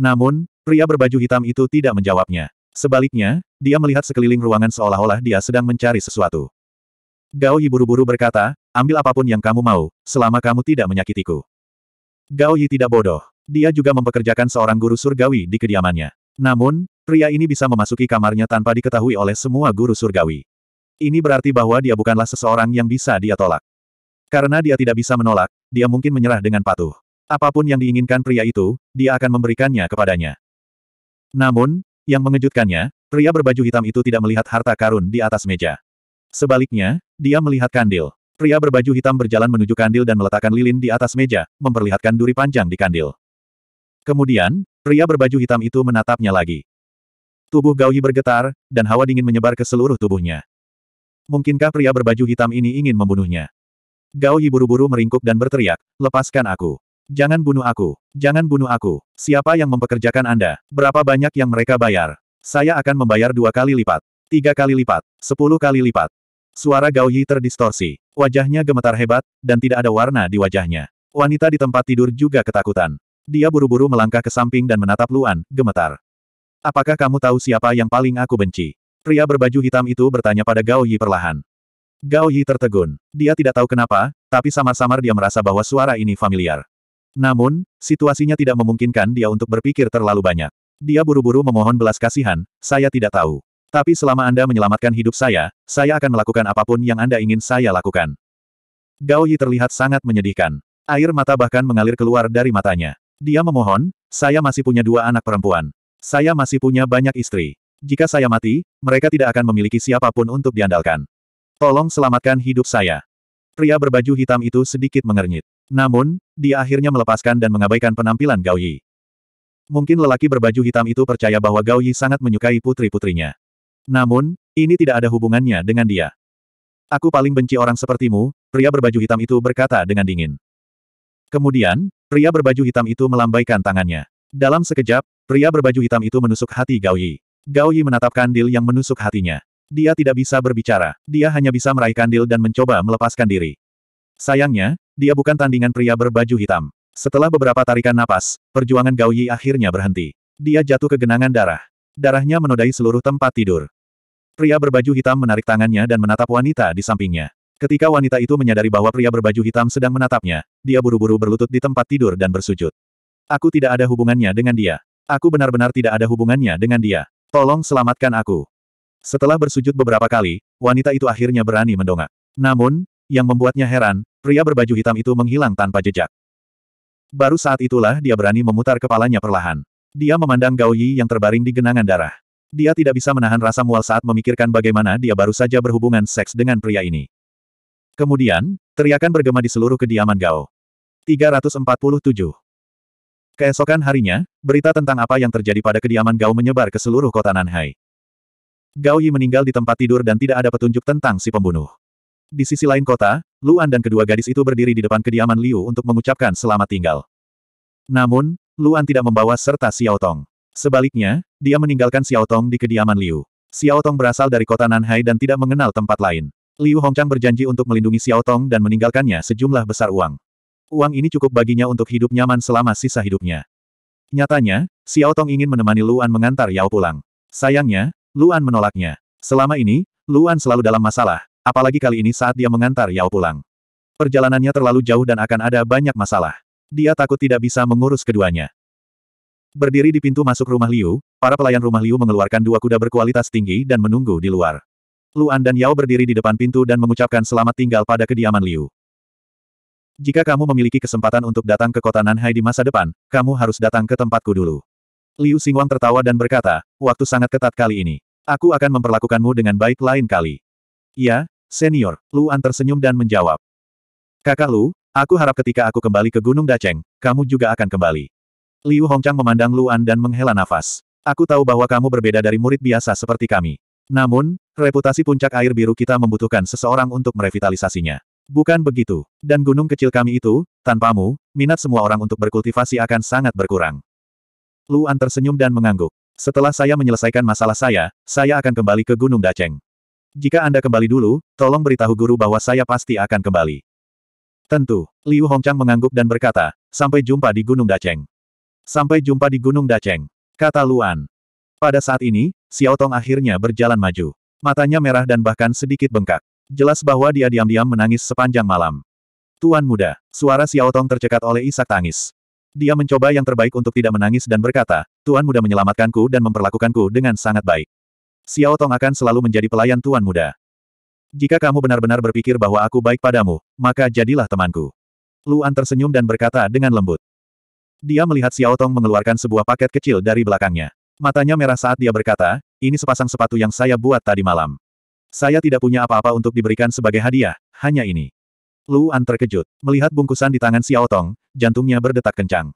Namun, pria berbaju hitam itu tidak menjawabnya. Sebaliknya, dia melihat sekeliling ruangan seolah-olah dia sedang mencari sesuatu. Gao Yi buru-buru berkata, ambil apapun yang kamu mau, selama kamu tidak menyakitiku. Gao Yi tidak bodoh. Dia juga mempekerjakan seorang guru surgawi di kediamannya. Namun, Pria ini bisa memasuki kamarnya tanpa diketahui oleh semua guru surgawi. Ini berarti bahwa dia bukanlah seseorang yang bisa dia tolak. Karena dia tidak bisa menolak, dia mungkin menyerah dengan patuh. Apapun yang diinginkan pria itu, dia akan memberikannya kepadanya. Namun, yang mengejutkannya, pria berbaju hitam itu tidak melihat harta karun di atas meja. Sebaliknya, dia melihat kandil. Pria berbaju hitam berjalan menuju kandil dan meletakkan lilin di atas meja, memperlihatkan duri panjang di kandil. Kemudian, pria berbaju hitam itu menatapnya lagi. Tubuh Gao bergetar, dan hawa dingin menyebar ke seluruh tubuhnya. Mungkinkah pria berbaju hitam ini ingin membunuhnya? Gao buru-buru meringkuk dan berteriak, lepaskan aku. Jangan bunuh aku. Jangan bunuh aku. Siapa yang mempekerjakan Anda? Berapa banyak yang mereka bayar? Saya akan membayar dua kali lipat. Tiga kali lipat. Sepuluh kali lipat. Suara Gao terdistorsi. Wajahnya gemetar hebat, dan tidak ada warna di wajahnya. Wanita di tempat tidur juga ketakutan. Dia buru-buru melangkah ke samping dan menatap Luan, gemetar. Apakah kamu tahu siapa yang paling aku benci? Pria berbaju hitam itu bertanya pada Gao Yi perlahan. Gao Yi tertegun. Dia tidak tahu kenapa, tapi samar-samar dia merasa bahwa suara ini familiar. Namun, situasinya tidak memungkinkan dia untuk berpikir terlalu banyak. Dia buru-buru memohon belas kasihan, saya tidak tahu. Tapi selama Anda menyelamatkan hidup saya, saya akan melakukan apapun yang Anda ingin saya lakukan. Gao Yi terlihat sangat menyedihkan. Air mata bahkan mengalir keluar dari matanya. Dia memohon, saya masih punya dua anak perempuan. Saya masih punya banyak istri. Jika saya mati, mereka tidak akan memiliki siapapun untuk diandalkan. Tolong selamatkan hidup saya. Pria berbaju hitam itu sedikit mengernyit. Namun, dia akhirnya melepaskan dan mengabaikan penampilan Gao Yi. Mungkin lelaki berbaju hitam itu percaya bahwa Gao Yi sangat menyukai putri-putrinya. Namun, ini tidak ada hubungannya dengan dia. Aku paling benci orang sepertimu, pria berbaju hitam itu berkata dengan dingin. Kemudian, pria berbaju hitam itu melambaikan tangannya. Dalam sekejap, Pria berbaju hitam itu menusuk hati Gao Yi. Gao Yi menatap kandil yang menusuk hatinya. Dia tidak bisa berbicara, dia hanya bisa meraih kandil dan mencoba melepaskan diri. Sayangnya, dia bukan tandingan pria berbaju hitam. Setelah beberapa tarikan napas, perjuangan Gao Yi akhirnya berhenti. Dia jatuh ke genangan darah. Darahnya menodai seluruh tempat tidur. Pria berbaju hitam menarik tangannya dan menatap wanita di sampingnya. Ketika wanita itu menyadari bahwa pria berbaju hitam sedang menatapnya, dia buru-buru berlutut di tempat tidur dan bersujud. Aku tidak ada hubungannya dengan dia. Aku benar-benar tidak ada hubungannya dengan dia. Tolong selamatkan aku. Setelah bersujud beberapa kali, wanita itu akhirnya berani mendongak. Namun, yang membuatnya heran, pria berbaju hitam itu menghilang tanpa jejak. Baru saat itulah dia berani memutar kepalanya perlahan. Dia memandang Gao Yi yang terbaring di genangan darah. Dia tidak bisa menahan rasa mual saat memikirkan bagaimana dia baru saja berhubungan seks dengan pria ini. Kemudian, teriakan bergema di seluruh kediaman Gao. 347 Keesokan harinya, berita tentang apa yang terjadi pada kediaman Gao menyebar ke seluruh kota Nanhai. Gao Yi meninggal di tempat tidur dan tidak ada petunjuk tentang si pembunuh. Di sisi lain kota, Luan dan kedua gadis itu berdiri di depan kediaman Liu untuk mengucapkan selamat tinggal. Namun, Luan tidak membawa serta Xiao Tong. Sebaliknya, dia meninggalkan Xiao Tong di kediaman Liu. Xiao Tong berasal dari kota Nanhai dan tidak mengenal tempat lain. Liu Hongchang berjanji untuk melindungi Xiao Tong dan meninggalkannya sejumlah besar uang. Uang ini cukup baginya untuk hidup nyaman selama sisa hidupnya. Nyatanya, Xiao Tong ingin menemani Luan mengantar Yao pulang. Sayangnya, Luan menolaknya. Selama ini, Luan selalu dalam masalah, apalagi kali ini saat dia mengantar Yao pulang. Perjalanannya terlalu jauh dan akan ada banyak masalah. Dia takut tidak bisa mengurus keduanya. Berdiri di pintu masuk rumah Liu, para pelayan rumah Liu mengeluarkan dua kuda berkualitas tinggi dan menunggu di luar. Luan dan Yao berdiri di depan pintu dan mengucapkan selamat tinggal pada kediaman Liu. Jika kamu memiliki kesempatan untuk datang ke kota Nanhai di masa depan, kamu harus datang ke tempatku dulu. Liu Xingwang tertawa dan berkata, waktu sangat ketat kali ini. Aku akan memperlakukanmu dengan baik lain kali. Ya, senior, Luan tersenyum dan menjawab. Kakak Lu, aku harap ketika aku kembali ke Gunung Daceng, kamu juga akan kembali. Liu Hongchang memandang Luan dan menghela nafas. Aku tahu bahwa kamu berbeda dari murid biasa seperti kami. Namun, reputasi puncak air biru kita membutuhkan seseorang untuk merevitalisasinya. Bukan begitu. Dan gunung kecil kami itu, tanpamu, minat semua orang untuk berkultivasi akan sangat berkurang. Luan tersenyum dan mengangguk. Setelah saya menyelesaikan masalah saya, saya akan kembali ke Gunung Daceng. Jika Anda kembali dulu, tolong beritahu guru bahwa saya pasti akan kembali. Tentu, Liu Hongchang mengangguk dan berkata, sampai jumpa di Gunung Daceng. Sampai jumpa di Gunung Daceng, kata Luan. Pada saat ini, Xiao Tong akhirnya berjalan maju. Matanya merah dan bahkan sedikit bengkak. Jelas bahwa dia diam-diam menangis sepanjang malam. Tuan muda, suara Xiao Tong tercekat oleh isak tangis. Dia mencoba yang terbaik untuk tidak menangis dan berkata, Tuan muda menyelamatkanku dan memperlakukanku dengan sangat baik. Xiao Tong akan selalu menjadi pelayan Tuan muda. Jika kamu benar-benar berpikir bahwa aku baik padamu, maka jadilah temanku. Luan tersenyum dan berkata dengan lembut. Dia melihat Xiao Tong mengeluarkan sebuah paket kecil dari belakangnya. Matanya merah saat dia berkata, ini sepasang sepatu yang saya buat tadi malam. Saya tidak punya apa-apa untuk diberikan sebagai hadiah, hanya ini. Luan terkejut. Melihat bungkusan di tangan Xiao Tong, jantungnya berdetak kencang.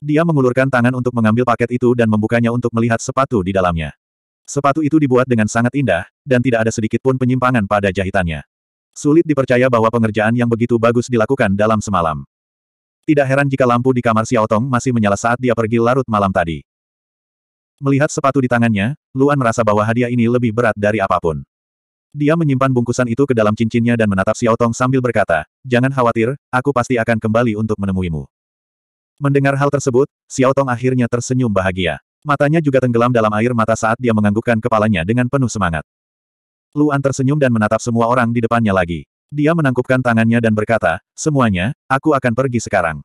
Dia mengulurkan tangan untuk mengambil paket itu dan membukanya untuk melihat sepatu di dalamnya. Sepatu itu dibuat dengan sangat indah, dan tidak ada sedikit pun penyimpangan pada jahitannya. Sulit dipercaya bahwa pengerjaan yang begitu bagus dilakukan dalam semalam. Tidak heran jika lampu di kamar Xiao Tong masih menyala saat dia pergi larut malam tadi. Melihat sepatu di tangannya, Luan merasa bahwa hadiah ini lebih berat dari apapun. Dia menyimpan bungkusan itu ke dalam cincinnya dan menatap Xiao Tong sambil berkata, Jangan khawatir, aku pasti akan kembali untuk menemuimu. Mendengar hal tersebut, Xiao Tong akhirnya tersenyum bahagia. Matanya juga tenggelam dalam air mata saat dia menganggukkan kepalanya dengan penuh semangat. Luan tersenyum dan menatap semua orang di depannya lagi. Dia menangkupkan tangannya dan berkata, Semuanya, aku akan pergi sekarang.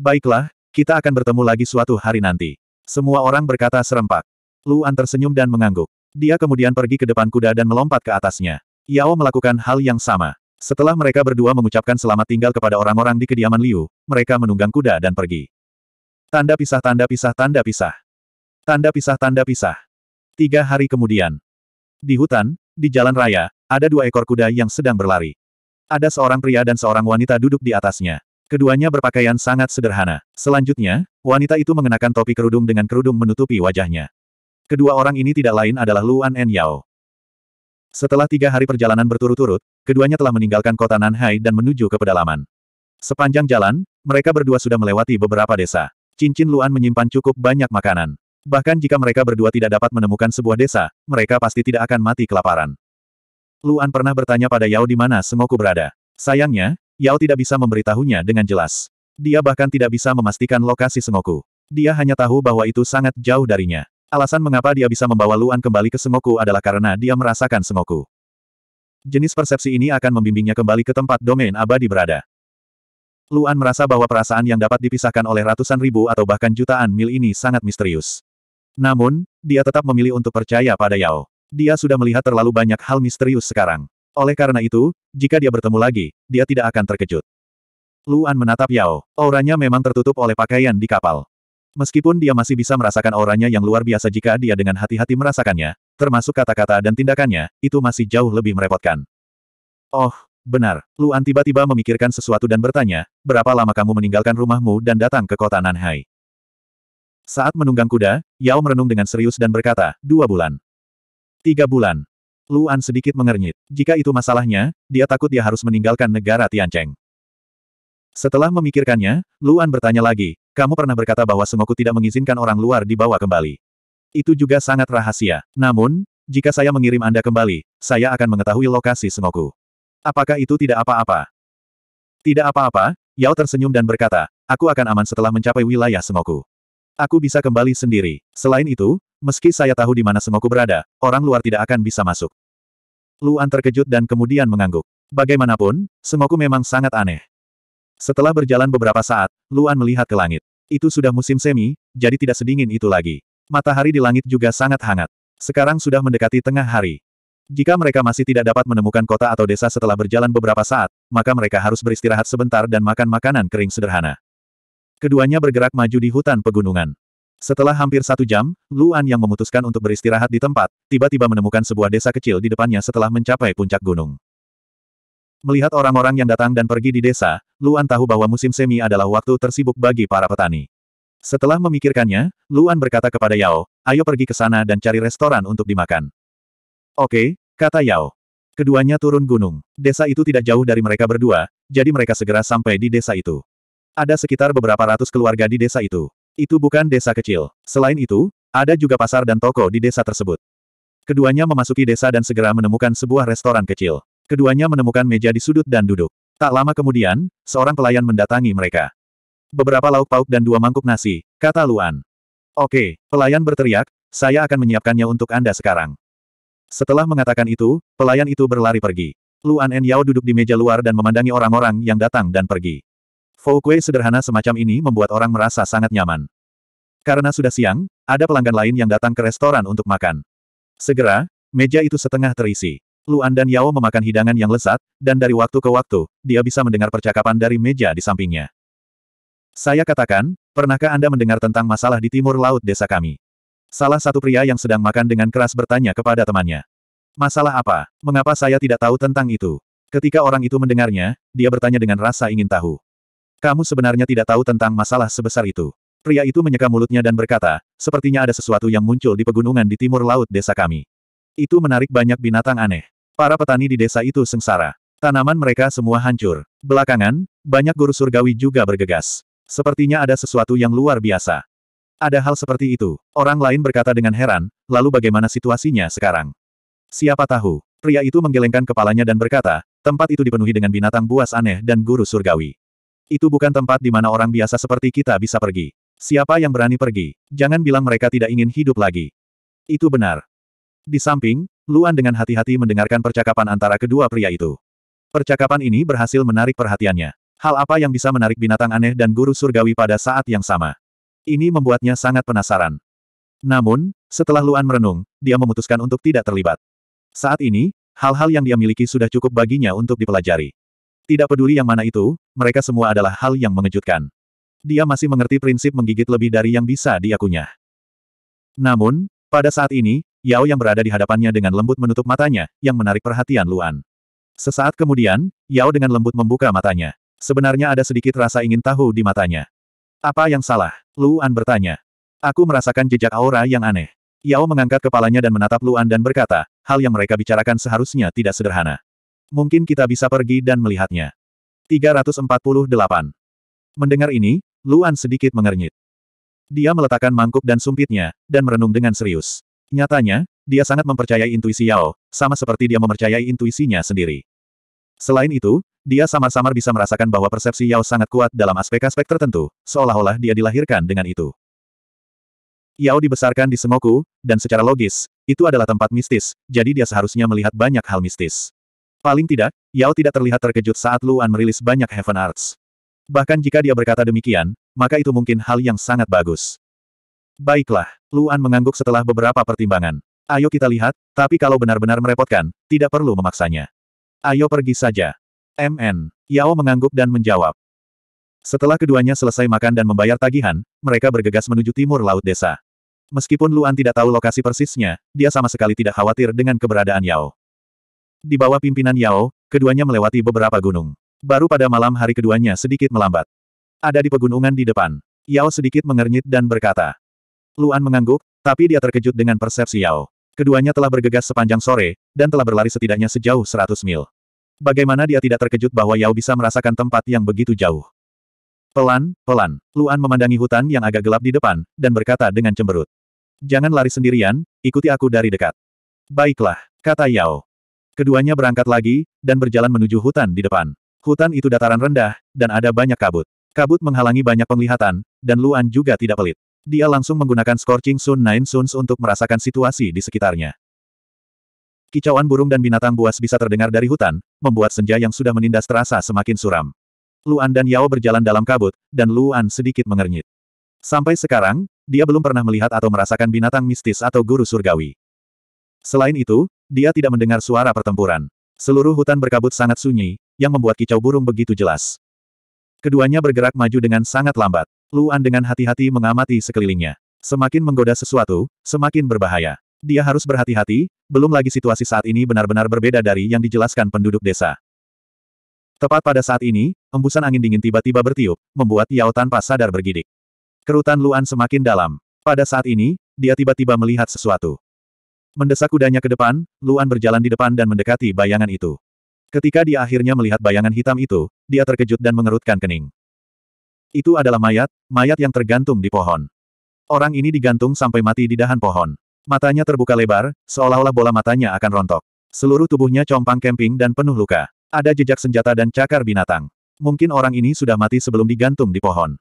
Baiklah, kita akan bertemu lagi suatu hari nanti. Semua orang berkata serempak. Luan tersenyum dan mengangguk. Dia kemudian pergi ke depan kuda dan melompat ke atasnya. Yao melakukan hal yang sama. Setelah mereka berdua mengucapkan selamat tinggal kepada orang-orang di kediaman Liu, mereka menunggang kuda dan pergi. Tanda pisah tanda pisah tanda pisah. Tanda pisah tanda pisah. Tiga hari kemudian. Di hutan, di jalan raya, ada dua ekor kuda yang sedang berlari. Ada seorang pria dan seorang wanita duduk di atasnya. Keduanya berpakaian sangat sederhana. Selanjutnya, wanita itu mengenakan topi kerudung dengan kerudung menutupi wajahnya. Kedua orang ini tidak lain adalah Luan En Yao. Setelah tiga hari perjalanan berturut-turut, keduanya telah meninggalkan kota Nanhai dan menuju ke pedalaman. Sepanjang jalan, mereka berdua sudah melewati beberapa desa. Cincin Luan menyimpan cukup banyak makanan. Bahkan jika mereka berdua tidak dapat menemukan sebuah desa, mereka pasti tidak akan mati kelaparan. Luan pernah bertanya pada Yao di mana Sengoku berada. Sayangnya, Yao tidak bisa memberitahunya dengan jelas. Dia bahkan tidak bisa memastikan lokasi Sengoku. Dia hanya tahu bahwa itu sangat jauh darinya. Alasan mengapa dia bisa membawa Luan kembali ke semoku adalah karena dia merasakan semoku. Jenis persepsi ini akan membimbingnya kembali ke tempat domain abadi berada. Luan merasa bahwa perasaan yang dapat dipisahkan oleh ratusan ribu atau bahkan jutaan mil ini sangat misterius. Namun, dia tetap memilih untuk percaya pada Yao. Dia sudah melihat terlalu banyak hal misterius sekarang. Oleh karena itu, jika dia bertemu lagi, dia tidak akan terkejut. Luan menatap Yao. Auranya memang tertutup oleh pakaian di kapal. Meskipun dia masih bisa merasakan auranya yang luar biasa jika dia dengan hati-hati merasakannya, termasuk kata-kata dan tindakannya, itu masih jauh lebih merepotkan. Oh, benar. Luan tiba-tiba memikirkan sesuatu dan bertanya, berapa lama kamu meninggalkan rumahmu dan datang ke kota Nanhai? Saat menunggang kuda, Yao merenung dengan serius dan berkata, dua bulan. Tiga bulan. Luan sedikit mengernyit. Jika itu masalahnya, dia takut dia harus meninggalkan negara Tiancheng. Setelah memikirkannya, Luan bertanya lagi, kamu pernah berkata bahwa semoku tidak mengizinkan orang luar dibawa kembali. Itu juga sangat rahasia. Namun, jika saya mengirim Anda kembali, saya akan mengetahui lokasi semoku. Apakah itu tidak apa-apa? Tidak apa-apa, Yao tersenyum dan berkata, aku akan aman setelah mencapai wilayah semoku. Aku bisa kembali sendiri. Selain itu, meski saya tahu di mana semoku berada, orang luar tidak akan bisa masuk. Luan terkejut dan kemudian mengangguk. Bagaimanapun, semoku memang sangat aneh. Setelah berjalan beberapa saat, Luan melihat ke langit. Itu sudah musim semi, jadi tidak sedingin itu lagi. Matahari di langit juga sangat hangat. Sekarang sudah mendekati tengah hari. Jika mereka masih tidak dapat menemukan kota atau desa setelah berjalan beberapa saat, maka mereka harus beristirahat sebentar dan makan makanan kering sederhana. Keduanya bergerak maju di hutan pegunungan. Setelah hampir satu jam, Luan yang memutuskan untuk beristirahat di tempat, tiba-tiba menemukan sebuah desa kecil di depannya setelah mencapai puncak gunung. Melihat orang-orang yang datang dan pergi di desa, Luan tahu bahwa musim semi adalah waktu tersibuk bagi para petani. Setelah memikirkannya, Luan berkata kepada Yao, ayo pergi ke sana dan cari restoran untuk dimakan. Oke, kata Yao. Keduanya turun gunung. Desa itu tidak jauh dari mereka berdua, jadi mereka segera sampai di desa itu. Ada sekitar beberapa ratus keluarga di desa itu. Itu bukan desa kecil. Selain itu, ada juga pasar dan toko di desa tersebut. Keduanya memasuki desa dan segera menemukan sebuah restoran kecil. Keduanya menemukan meja di sudut dan duduk. Tak lama kemudian, seorang pelayan mendatangi mereka. Beberapa lauk pauk dan dua mangkuk nasi, kata Luan. Oke, pelayan berteriak, saya akan menyiapkannya untuk Anda sekarang. Setelah mengatakan itu, pelayan itu berlari pergi. Luan En Yao duduk di meja luar dan memandangi orang-orang yang datang dan pergi. Fou kue sederhana semacam ini membuat orang merasa sangat nyaman. Karena sudah siang, ada pelanggan lain yang datang ke restoran untuk makan. Segera, meja itu setengah terisi. Luan dan Yao memakan hidangan yang lezat, dan dari waktu ke waktu, dia bisa mendengar percakapan dari meja di sampingnya. Saya katakan, pernahkah Anda mendengar tentang masalah di timur laut desa kami? Salah satu pria yang sedang makan dengan keras bertanya kepada temannya. Masalah apa? Mengapa saya tidak tahu tentang itu? Ketika orang itu mendengarnya, dia bertanya dengan rasa ingin tahu. Kamu sebenarnya tidak tahu tentang masalah sebesar itu. Pria itu menyeka mulutnya dan berkata, sepertinya ada sesuatu yang muncul di pegunungan di timur laut desa kami. Itu menarik banyak binatang aneh. Para petani di desa itu sengsara. Tanaman mereka semua hancur. Belakangan, banyak guru surgawi juga bergegas. Sepertinya ada sesuatu yang luar biasa. Ada hal seperti itu. Orang lain berkata dengan heran, lalu bagaimana situasinya sekarang? Siapa tahu? Pria itu menggelengkan kepalanya dan berkata, tempat itu dipenuhi dengan binatang buas aneh dan guru surgawi. Itu bukan tempat di mana orang biasa seperti kita bisa pergi. Siapa yang berani pergi? Jangan bilang mereka tidak ingin hidup lagi. Itu benar. Di samping, Luan dengan hati-hati mendengarkan percakapan antara kedua pria itu. Percakapan ini berhasil menarik perhatiannya. Hal apa yang bisa menarik binatang aneh dan guru surgawi pada saat yang sama? Ini membuatnya sangat penasaran. Namun, setelah Luan merenung, dia memutuskan untuk tidak terlibat. Saat ini, hal-hal yang dia miliki sudah cukup baginya untuk dipelajari. Tidak peduli yang mana itu, mereka semua adalah hal yang mengejutkan. Dia masih mengerti prinsip menggigit lebih dari yang bisa diakunya. Namun, pada saat ini, Yao yang berada di hadapannya dengan lembut menutup matanya, yang menarik perhatian Luan. Sesaat kemudian, Yao dengan lembut membuka matanya. Sebenarnya ada sedikit rasa ingin tahu di matanya. Apa yang salah? Luan bertanya. Aku merasakan jejak aura yang aneh. Yao mengangkat kepalanya dan menatap Luan dan berkata, hal yang mereka bicarakan seharusnya tidak sederhana. Mungkin kita bisa pergi dan melihatnya. 348. Mendengar ini, Luan sedikit mengernyit. Dia meletakkan mangkuk dan sumpitnya, dan merenung dengan serius. Nyatanya, dia sangat mempercayai intuisi Yao, sama seperti dia mempercayai intuisinya sendiri. Selain itu, dia samar-samar bisa merasakan bahwa persepsi Yao sangat kuat dalam aspek-aspek tertentu, seolah-olah dia dilahirkan dengan itu. Yao dibesarkan di Sengoku, dan secara logis, itu adalah tempat mistis, jadi dia seharusnya melihat banyak hal mistis. Paling tidak, Yao tidak terlihat terkejut saat Luan merilis banyak Heaven Arts. Bahkan jika dia berkata demikian, maka itu mungkin hal yang sangat bagus. Baiklah, Luan mengangguk setelah beberapa pertimbangan. Ayo kita lihat, tapi kalau benar-benar merepotkan, tidak perlu memaksanya. Ayo pergi saja. MN, Yao mengangguk dan menjawab. Setelah keduanya selesai makan dan membayar tagihan, mereka bergegas menuju timur laut desa. Meskipun Luan tidak tahu lokasi persisnya, dia sama sekali tidak khawatir dengan keberadaan Yao. Di bawah pimpinan Yao, keduanya melewati beberapa gunung. Baru pada malam hari keduanya sedikit melambat. Ada di pegunungan di depan. Yao sedikit mengernyit dan berkata, Luan mengangguk, tapi dia terkejut dengan persepsi Yao. Keduanya telah bergegas sepanjang sore, dan telah berlari setidaknya sejauh 100 mil. Bagaimana dia tidak terkejut bahwa Yao bisa merasakan tempat yang begitu jauh? Pelan, pelan, Luan memandangi hutan yang agak gelap di depan, dan berkata dengan cemberut. Jangan lari sendirian, ikuti aku dari dekat. Baiklah, kata Yao. Keduanya berangkat lagi, dan berjalan menuju hutan di depan. Hutan itu dataran rendah, dan ada banyak kabut. Kabut menghalangi banyak penglihatan, dan Luan juga tidak pelit. Dia langsung menggunakan Scorching Sun Nine Suns untuk merasakan situasi di sekitarnya. Kicauan burung dan binatang buas bisa terdengar dari hutan, membuat senja yang sudah menindas terasa semakin suram. Luan dan Yao berjalan dalam kabut, dan Luan sedikit mengernyit. Sampai sekarang, dia belum pernah melihat atau merasakan binatang mistis atau guru surgawi. Selain itu, dia tidak mendengar suara pertempuran. Seluruh hutan berkabut sangat sunyi, yang membuat kicau burung begitu jelas. Keduanya bergerak maju dengan sangat lambat. Luan dengan hati-hati mengamati sekelilingnya. Semakin menggoda sesuatu, semakin berbahaya. Dia harus berhati-hati, belum lagi situasi saat ini benar-benar berbeda dari yang dijelaskan penduduk desa. Tepat pada saat ini, embusan angin dingin tiba-tiba bertiup, membuat Yao tanpa sadar bergidik. Kerutan Luan semakin dalam. Pada saat ini, dia tiba-tiba melihat sesuatu. Mendesak kudanya ke depan, Luan berjalan di depan dan mendekati bayangan itu. Ketika dia akhirnya melihat bayangan hitam itu, dia terkejut dan mengerutkan kening. Itu adalah mayat, mayat yang tergantung di pohon. Orang ini digantung sampai mati di dahan pohon. Matanya terbuka lebar, seolah-olah bola matanya akan rontok. Seluruh tubuhnya compang kemping dan penuh luka. Ada jejak senjata dan cakar binatang. Mungkin orang ini sudah mati sebelum digantung di pohon.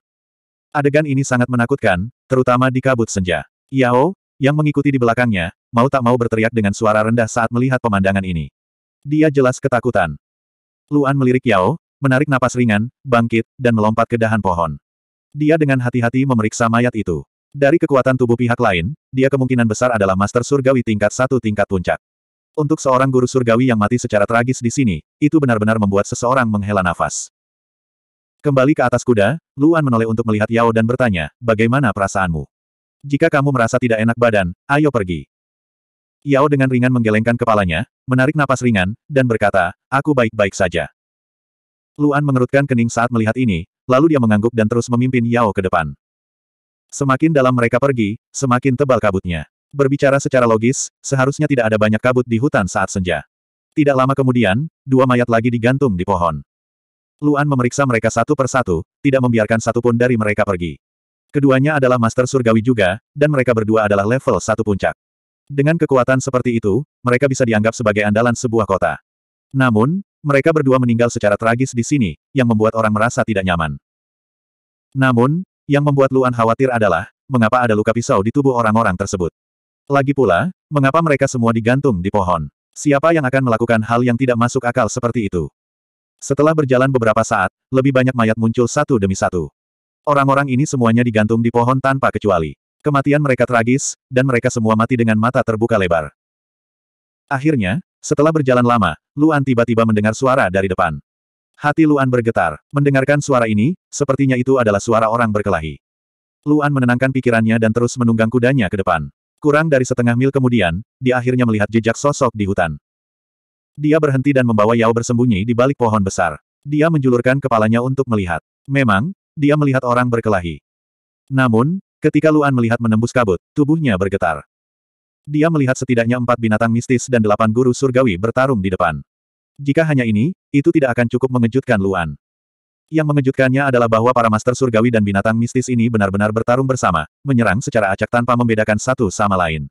Adegan ini sangat menakutkan, terutama di kabut senja. Yao, yang mengikuti di belakangnya, mau tak mau berteriak dengan suara rendah saat melihat pemandangan ini. Dia jelas ketakutan. Luan melirik Yao, menarik napas ringan, bangkit, dan melompat ke dahan pohon. Dia dengan hati-hati memeriksa mayat itu. Dari kekuatan tubuh pihak lain, dia kemungkinan besar adalah Master Surgawi tingkat satu tingkat puncak. Untuk seorang guru surgawi yang mati secara tragis di sini, itu benar-benar membuat seseorang menghela nafas. Kembali ke atas kuda, Luan menoleh untuk melihat Yao dan bertanya, bagaimana perasaanmu? Jika kamu merasa tidak enak badan, ayo pergi. Yao dengan ringan menggelengkan kepalanya, menarik napas ringan, dan berkata, aku baik-baik saja. Luan mengerutkan kening saat melihat ini, lalu dia mengangguk dan terus memimpin Yao ke depan. Semakin dalam mereka pergi, semakin tebal kabutnya. Berbicara secara logis, seharusnya tidak ada banyak kabut di hutan saat senja. Tidak lama kemudian, dua mayat lagi digantung di pohon. Luan memeriksa mereka satu persatu, tidak membiarkan satupun dari mereka pergi. Keduanya adalah Master Surgawi juga, dan mereka berdua adalah level satu puncak. Dengan kekuatan seperti itu, mereka bisa dianggap sebagai andalan sebuah kota. Namun, mereka berdua meninggal secara tragis di sini, yang membuat orang merasa tidak nyaman. Namun, yang membuat Luan khawatir adalah, mengapa ada luka pisau di tubuh orang-orang tersebut. Lagi pula, mengapa mereka semua digantung di pohon. Siapa yang akan melakukan hal yang tidak masuk akal seperti itu? Setelah berjalan beberapa saat, lebih banyak mayat muncul satu demi satu. Orang-orang ini semuanya digantung di pohon tanpa kecuali. Kematian mereka tragis, dan mereka semua mati dengan mata terbuka lebar. Akhirnya, setelah berjalan lama, Luan tiba-tiba mendengar suara dari depan. Hati Luan bergetar. Mendengarkan suara ini, sepertinya itu adalah suara orang berkelahi. Luan menenangkan pikirannya dan terus menunggang kudanya ke depan. Kurang dari setengah mil kemudian, dia akhirnya melihat jejak sosok di hutan. Dia berhenti dan membawa Yao bersembunyi di balik pohon besar. Dia menjulurkan kepalanya untuk melihat. Memang, dia melihat orang berkelahi. Namun, ketika Luan melihat menembus kabut, tubuhnya bergetar. Dia melihat setidaknya empat binatang mistis dan delapan guru surgawi bertarung di depan. Jika hanya ini, itu tidak akan cukup mengejutkan Luan. Yang mengejutkannya adalah bahwa para master surgawi dan binatang mistis ini benar-benar bertarung bersama, menyerang secara acak tanpa membedakan satu sama lain.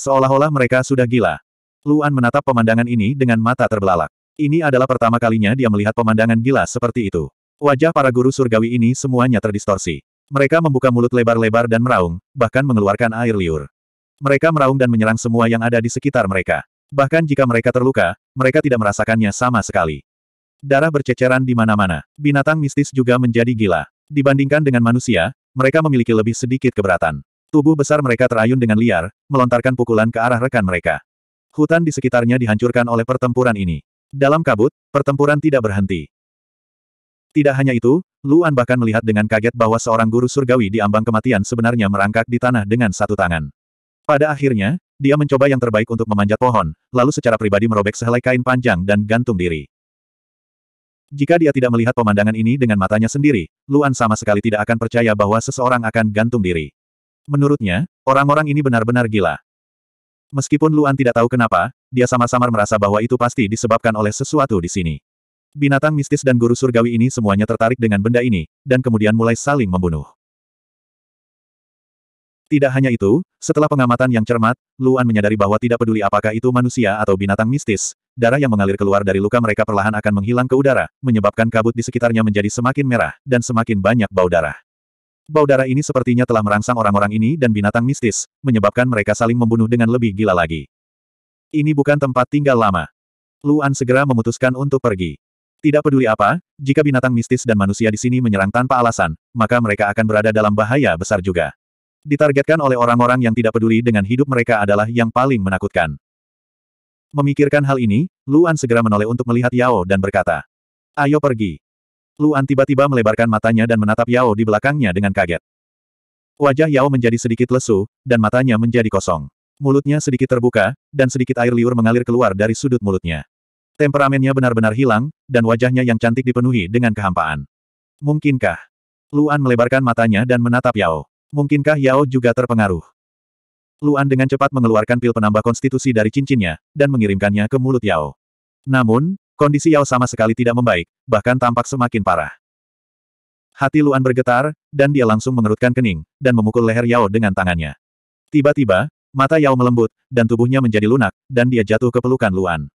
Seolah-olah mereka sudah gila. Luan menatap pemandangan ini dengan mata terbelalak. Ini adalah pertama kalinya dia melihat pemandangan gila seperti itu. Wajah para guru surgawi ini semuanya terdistorsi. Mereka membuka mulut lebar-lebar dan meraung, bahkan mengeluarkan air liur. Mereka meraung dan menyerang semua yang ada di sekitar mereka. Bahkan jika mereka terluka, mereka tidak merasakannya sama sekali. Darah berceceran di mana-mana. Binatang mistis juga menjadi gila. Dibandingkan dengan manusia, mereka memiliki lebih sedikit keberatan. Tubuh besar mereka terayun dengan liar, melontarkan pukulan ke arah rekan mereka. Hutan di sekitarnya dihancurkan oleh pertempuran ini. Dalam kabut, pertempuran tidak berhenti. Tidak hanya itu, Luan bahkan melihat dengan kaget bahwa seorang guru surgawi di ambang kematian sebenarnya merangkak di tanah dengan satu tangan. Pada akhirnya, dia mencoba yang terbaik untuk memanjat pohon, lalu secara pribadi merobek sehelai kain panjang dan gantung diri. Jika dia tidak melihat pemandangan ini dengan matanya sendiri, Luan sama sekali tidak akan percaya bahwa seseorang akan gantung diri. Menurutnya, orang-orang ini benar-benar gila. Meskipun Luan tidak tahu kenapa, dia sama-sama merasa bahwa itu pasti disebabkan oleh sesuatu di sini. Binatang mistis dan guru surgawi ini semuanya tertarik dengan benda ini, dan kemudian mulai saling membunuh. Tidak hanya itu, setelah pengamatan yang cermat, Luan menyadari bahwa tidak peduli apakah itu manusia atau binatang mistis, darah yang mengalir keluar dari luka mereka perlahan akan menghilang ke udara, menyebabkan kabut di sekitarnya menjadi semakin merah, dan semakin banyak bau darah. Bau darah ini sepertinya telah merangsang orang-orang ini dan binatang mistis, menyebabkan mereka saling membunuh dengan lebih gila lagi. Ini bukan tempat tinggal lama. Luan segera memutuskan untuk pergi. Tidak peduli apa, jika binatang mistis dan manusia di sini menyerang tanpa alasan, maka mereka akan berada dalam bahaya besar juga ditargetkan oleh orang-orang yang tidak peduli dengan hidup mereka adalah yang paling menakutkan. Memikirkan hal ini, Luan segera menoleh untuk melihat Yao dan berkata, Ayo pergi. Luan tiba-tiba melebarkan matanya dan menatap Yao di belakangnya dengan kaget. Wajah Yao menjadi sedikit lesu, dan matanya menjadi kosong. Mulutnya sedikit terbuka, dan sedikit air liur mengalir keluar dari sudut mulutnya. Temperamennya benar-benar hilang, dan wajahnya yang cantik dipenuhi dengan kehampaan. Mungkinkah? Luan melebarkan matanya dan menatap Yao. Mungkinkah Yao juga terpengaruh? Luan dengan cepat mengeluarkan pil penambah konstitusi dari cincinnya, dan mengirimkannya ke mulut Yao. Namun, kondisi Yao sama sekali tidak membaik, bahkan tampak semakin parah. Hati Luan bergetar, dan dia langsung mengerutkan kening, dan memukul leher Yao dengan tangannya. Tiba-tiba, mata Yao melembut, dan tubuhnya menjadi lunak, dan dia jatuh ke pelukan Luan.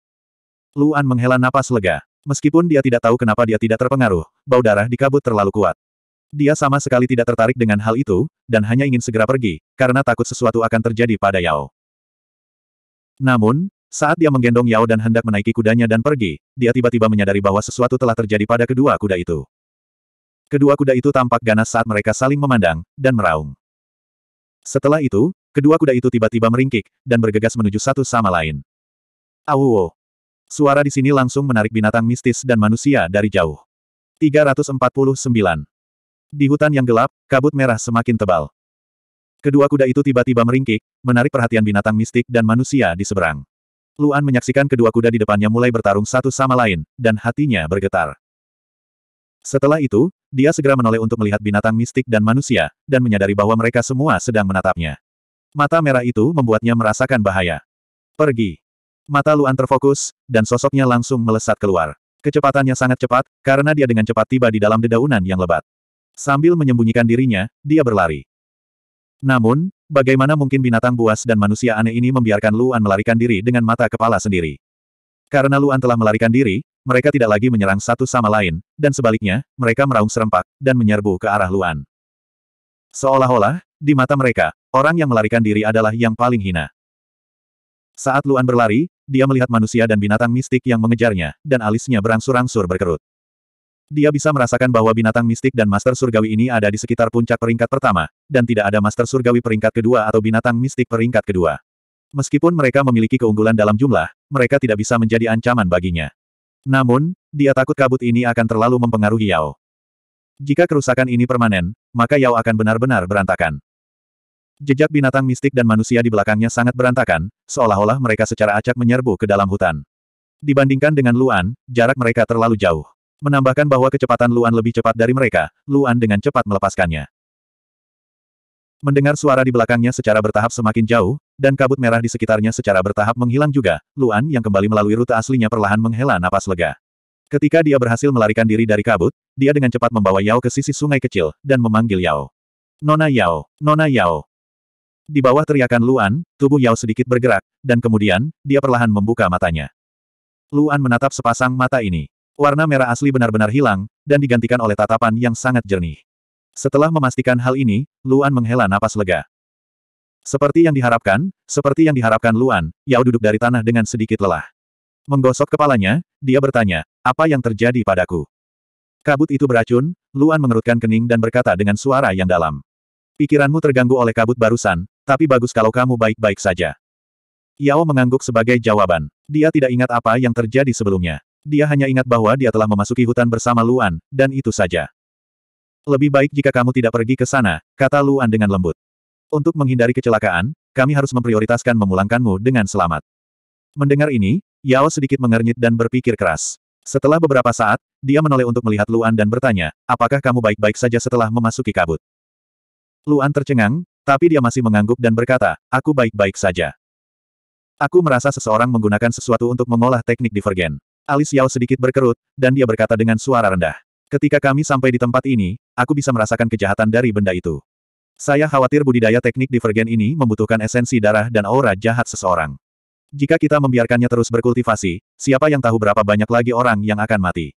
Luan menghela napas lega. Meskipun dia tidak tahu kenapa dia tidak terpengaruh, bau darah di kabut terlalu kuat. Dia sama sekali tidak tertarik dengan hal itu, dan hanya ingin segera pergi, karena takut sesuatu akan terjadi pada Yao. Namun, saat dia menggendong Yao dan hendak menaiki kudanya dan pergi, dia tiba-tiba menyadari bahwa sesuatu telah terjadi pada kedua kuda itu. Kedua kuda itu tampak ganas saat mereka saling memandang, dan meraung. Setelah itu, kedua kuda itu tiba-tiba meringkik, dan bergegas menuju satu sama lain. Awo! Suara di sini langsung menarik binatang mistis dan manusia dari jauh. 349. Di hutan yang gelap, kabut merah semakin tebal. Kedua kuda itu tiba-tiba meringkik, menarik perhatian binatang mistik dan manusia di seberang. Luan menyaksikan kedua kuda di depannya mulai bertarung satu sama lain, dan hatinya bergetar. Setelah itu, dia segera menoleh untuk melihat binatang mistik dan manusia, dan menyadari bahwa mereka semua sedang menatapnya. Mata merah itu membuatnya merasakan bahaya. Pergi. Mata Luan terfokus, dan sosoknya langsung melesat keluar. Kecepatannya sangat cepat, karena dia dengan cepat tiba di dalam dedaunan yang lebat. Sambil menyembunyikan dirinya, dia berlari. Namun, bagaimana mungkin binatang buas dan manusia aneh ini membiarkan Luan melarikan diri dengan mata kepala sendiri? Karena Luan telah melarikan diri, mereka tidak lagi menyerang satu sama lain, dan sebaliknya, mereka meraung serempak, dan menyerbu ke arah Luan. Seolah-olah, di mata mereka, orang yang melarikan diri adalah yang paling hina. Saat Luan berlari, dia melihat manusia dan binatang mistik yang mengejarnya, dan alisnya berangsur-angsur berkerut. Dia bisa merasakan bahwa binatang mistik dan master surgawi ini ada di sekitar puncak peringkat pertama, dan tidak ada master surgawi peringkat kedua atau binatang mistik peringkat kedua. Meskipun mereka memiliki keunggulan dalam jumlah, mereka tidak bisa menjadi ancaman baginya. Namun, dia takut kabut ini akan terlalu mempengaruhi Yao. Jika kerusakan ini permanen, maka Yao akan benar-benar berantakan. Jejak binatang mistik dan manusia di belakangnya sangat berantakan, seolah-olah mereka secara acak menyerbu ke dalam hutan. Dibandingkan dengan Luan, jarak mereka terlalu jauh. Menambahkan bahwa kecepatan Luan lebih cepat dari mereka, Luan dengan cepat melepaskannya. Mendengar suara di belakangnya secara bertahap semakin jauh, dan kabut merah di sekitarnya secara bertahap menghilang juga, Luan yang kembali melalui rute aslinya perlahan menghela napas lega. Ketika dia berhasil melarikan diri dari kabut, dia dengan cepat membawa Yao ke sisi sungai kecil, dan memanggil Yao. Nona Yao, Nona Yao. Di bawah teriakan Luan, tubuh Yao sedikit bergerak, dan kemudian, dia perlahan membuka matanya. Luan menatap sepasang mata ini warna merah asli benar-benar hilang, dan digantikan oleh tatapan yang sangat jernih. Setelah memastikan hal ini, Luan menghela napas lega. Seperti yang diharapkan, seperti yang diharapkan Luan, Yao duduk dari tanah dengan sedikit lelah. Menggosok kepalanya, dia bertanya, apa yang terjadi padaku? Kabut itu beracun, Luan mengerutkan kening dan berkata dengan suara yang dalam. Pikiranmu terganggu oleh kabut barusan, tapi bagus kalau kamu baik-baik saja. Yao mengangguk sebagai jawaban. Dia tidak ingat apa yang terjadi sebelumnya dia hanya ingat bahwa dia telah memasuki hutan bersama Luan, dan itu saja. Lebih baik jika kamu tidak pergi ke sana, kata Luan dengan lembut. Untuk menghindari kecelakaan, kami harus memprioritaskan memulangkanmu dengan selamat. Mendengar ini, Yao sedikit mengernyit dan berpikir keras. Setelah beberapa saat, dia menoleh untuk melihat Luan dan bertanya, apakah kamu baik-baik saja setelah memasuki kabut? Luan tercengang, tapi dia masih mengangguk dan berkata, aku baik-baik saja. Aku merasa seseorang menggunakan sesuatu untuk mengolah teknik divergen. Alis Yao sedikit berkerut, dan dia berkata dengan suara rendah. Ketika kami sampai di tempat ini, aku bisa merasakan kejahatan dari benda itu. Saya khawatir budidaya teknik divergen ini membutuhkan esensi darah dan aura jahat seseorang. Jika kita membiarkannya terus berkultivasi, siapa yang tahu berapa banyak lagi orang yang akan mati.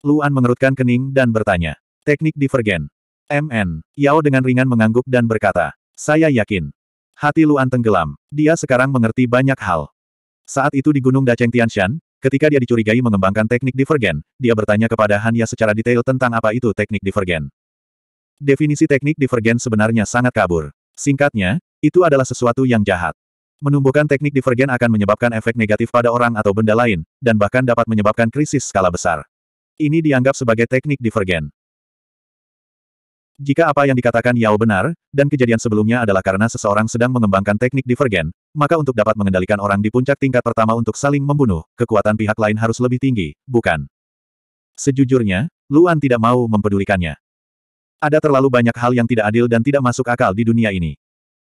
Luan mengerutkan kening dan bertanya. Teknik divergen. MN. Yao dengan ringan mengangguk dan berkata. Saya yakin. Hati Luan tenggelam. Dia sekarang mengerti banyak hal. Saat itu di Gunung Daceng Tianshan, Ketika dia dicurigai mengembangkan teknik divergen, dia bertanya kepada Hanya secara detail tentang apa itu teknik divergen. Definisi teknik divergen sebenarnya sangat kabur. Singkatnya, itu adalah sesuatu yang jahat. Menumbuhkan teknik divergen akan menyebabkan efek negatif pada orang atau benda lain, dan bahkan dapat menyebabkan krisis skala besar. Ini dianggap sebagai teknik divergen. Jika apa yang dikatakan Yao benar, dan kejadian sebelumnya adalah karena seseorang sedang mengembangkan teknik divergen, maka untuk dapat mengendalikan orang di puncak tingkat pertama untuk saling membunuh, kekuatan pihak lain harus lebih tinggi, bukan? Sejujurnya, Luan tidak mau mempedulikannya. Ada terlalu banyak hal yang tidak adil dan tidak masuk akal di dunia ini.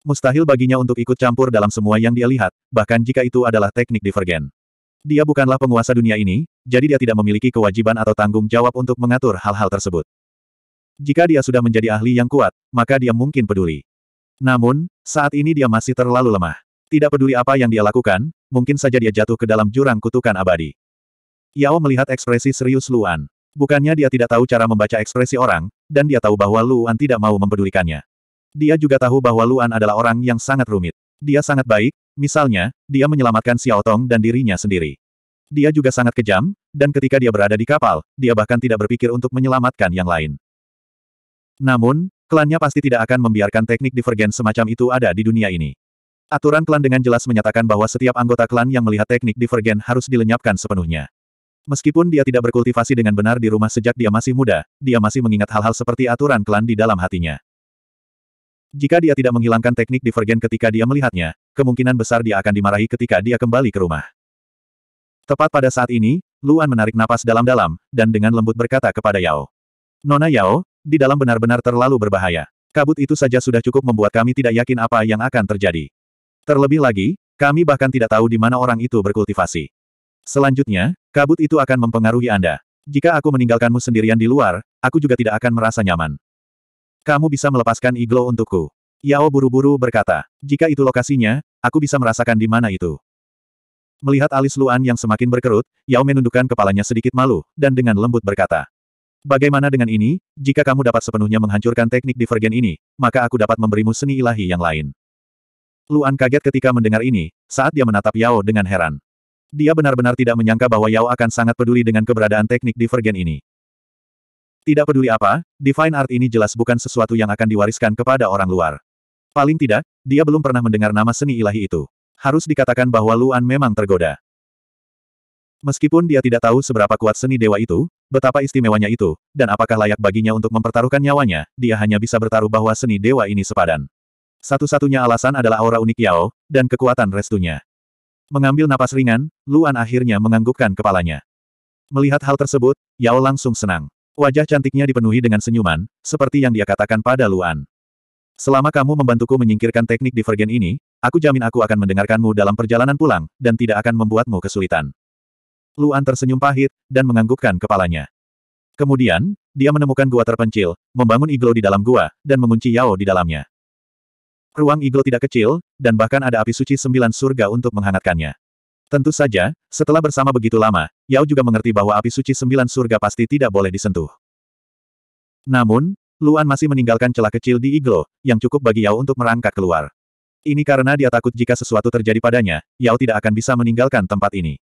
Mustahil baginya untuk ikut campur dalam semua yang dia lihat, bahkan jika itu adalah teknik divergen. Dia bukanlah penguasa dunia ini, jadi dia tidak memiliki kewajiban atau tanggung jawab untuk mengatur hal-hal tersebut. Jika dia sudah menjadi ahli yang kuat, maka dia mungkin peduli. Namun, saat ini dia masih terlalu lemah. Tidak peduli apa yang dia lakukan, mungkin saja dia jatuh ke dalam jurang kutukan abadi. Yao melihat ekspresi serius Luan. Bukannya dia tidak tahu cara membaca ekspresi orang, dan dia tahu bahwa Luan tidak mau mempedulikannya. Dia juga tahu bahwa Luan adalah orang yang sangat rumit. Dia sangat baik, misalnya, dia menyelamatkan Xiao Tong dan dirinya sendiri. Dia juga sangat kejam, dan ketika dia berada di kapal, dia bahkan tidak berpikir untuk menyelamatkan yang lain. Namun, klannya pasti tidak akan membiarkan teknik divergen semacam itu ada di dunia ini. Aturan klan dengan jelas menyatakan bahwa setiap anggota klan yang melihat teknik divergen harus dilenyapkan sepenuhnya. Meskipun dia tidak berkultivasi dengan benar di rumah sejak dia masih muda, dia masih mengingat hal-hal seperti aturan klan di dalam hatinya. Jika dia tidak menghilangkan teknik divergen ketika dia melihatnya, kemungkinan besar dia akan dimarahi ketika dia kembali ke rumah. Tepat pada saat ini, Luan menarik napas dalam-dalam, dan dengan lembut berkata kepada Yao. Nona Yao, di dalam benar-benar terlalu berbahaya. Kabut itu saja sudah cukup membuat kami tidak yakin apa yang akan terjadi. Terlebih lagi, kami bahkan tidak tahu di mana orang itu berkultivasi. Selanjutnya, kabut itu akan mempengaruhi Anda. Jika aku meninggalkanmu sendirian di luar, aku juga tidak akan merasa nyaman. Kamu bisa melepaskan iglo untukku. Yao buru-buru berkata, jika itu lokasinya, aku bisa merasakan di mana itu. Melihat alis Luan yang semakin berkerut, Yao menundukkan kepalanya sedikit malu, dan dengan lembut berkata, Bagaimana dengan ini, jika kamu dapat sepenuhnya menghancurkan teknik divergen ini, maka aku dapat memberimu seni ilahi yang lain. Luan kaget ketika mendengar ini, saat dia menatap Yao dengan heran. Dia benar-benar tidak menyangka bahwa Yao akan sangat peduli dengan keberadaan teknik divergen ini. Tidak peduli apa, Divine Art ini jelas bukan sesuatu yang akan diwariskan kepada orang luar. Paling tidak, dia belum pernah mendengar nama seni ilahi itu. Harus dikatakan bahwa Luan memang tergoda. Meskipun dia tidak tahu seberapa kuat seni dewa itu, betapa istimewanya itu, dan apakah layak baginya untuk mempertaruhkan nyawanya, dia hanya bisa bertaruh bahwa seni dewa ini sepadan. Satu-satunya alasan adalah aura unik Yao, dan kekuatan restunya. Mengambil napas ringan, Luan akhirnya menganggukkan kepalanya. Melihat hal tersebut, Yao langsung senang. Wajah cantiknya dipenuhi dengan senyuman, seperti yang dia katakan pada Luan. Selama kamu membantuku menyingkirkan teknik divergen ini, aku jamin aku akan mendengarkanmu dalam perjalanan pulang, dan tidak akan membuatmu kesulitan. Luan tersenyum pahit, dan menganggukkan kepalanya. Kemudian, dia menemukan gua terpencil, membangun iglo di dalam gua, dan mengunci Yao di dalamnya. Ruang iglo tidak kecil, dan bahkan ada api suci sembilan surga untuk menghangatkannya. Tentu saja, setelah bersama begitu lama, Yao juga mengerti bahwa api suci sembilan surga pasti tidak boleh disentuh. Namun, Luan masih meninggalkan celah kecil di iglo, yang cukup bagi Yao untuk merangkak keluar. Ini karena dia takut jika sesuatu terjadi padanya, Yao tidak akan bisa meninggalkan tempat ini.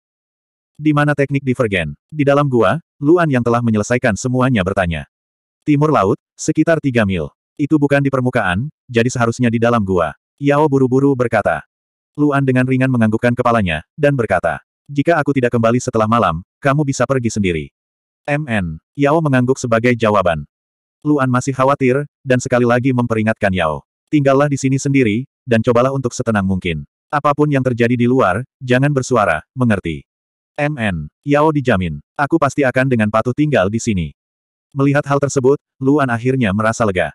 Di mana teknik divergen? Di dalam gua, Luan yang telah menyelesaikan semuanya bertanya. Timur laut, sekitar 3 mil. Itu bukan di permukaan, jadi seharusnya di dalam gua. Yao buru-buru berkata. Luan dengan ringan menganggukkan kepalanya, dan berkata. Jika aku tidak kembali setelah malam, kamu bisa pergi sendiri. MN. Yao mengangguk sebagai jawaban. Luan masih khawatir, dan sekali lagi memperingatkan Yao. Tinggallah di sini sendiri, dan cobalah untuk setenang mungkin. Apapun yang terjadi di luar, jangan bersuara, mengerti. MN. Yao dijamin. Aku pasti akan dengan patuh tinggal di sini. Melihat hal tersebut, Luan akhirnya merasa lega.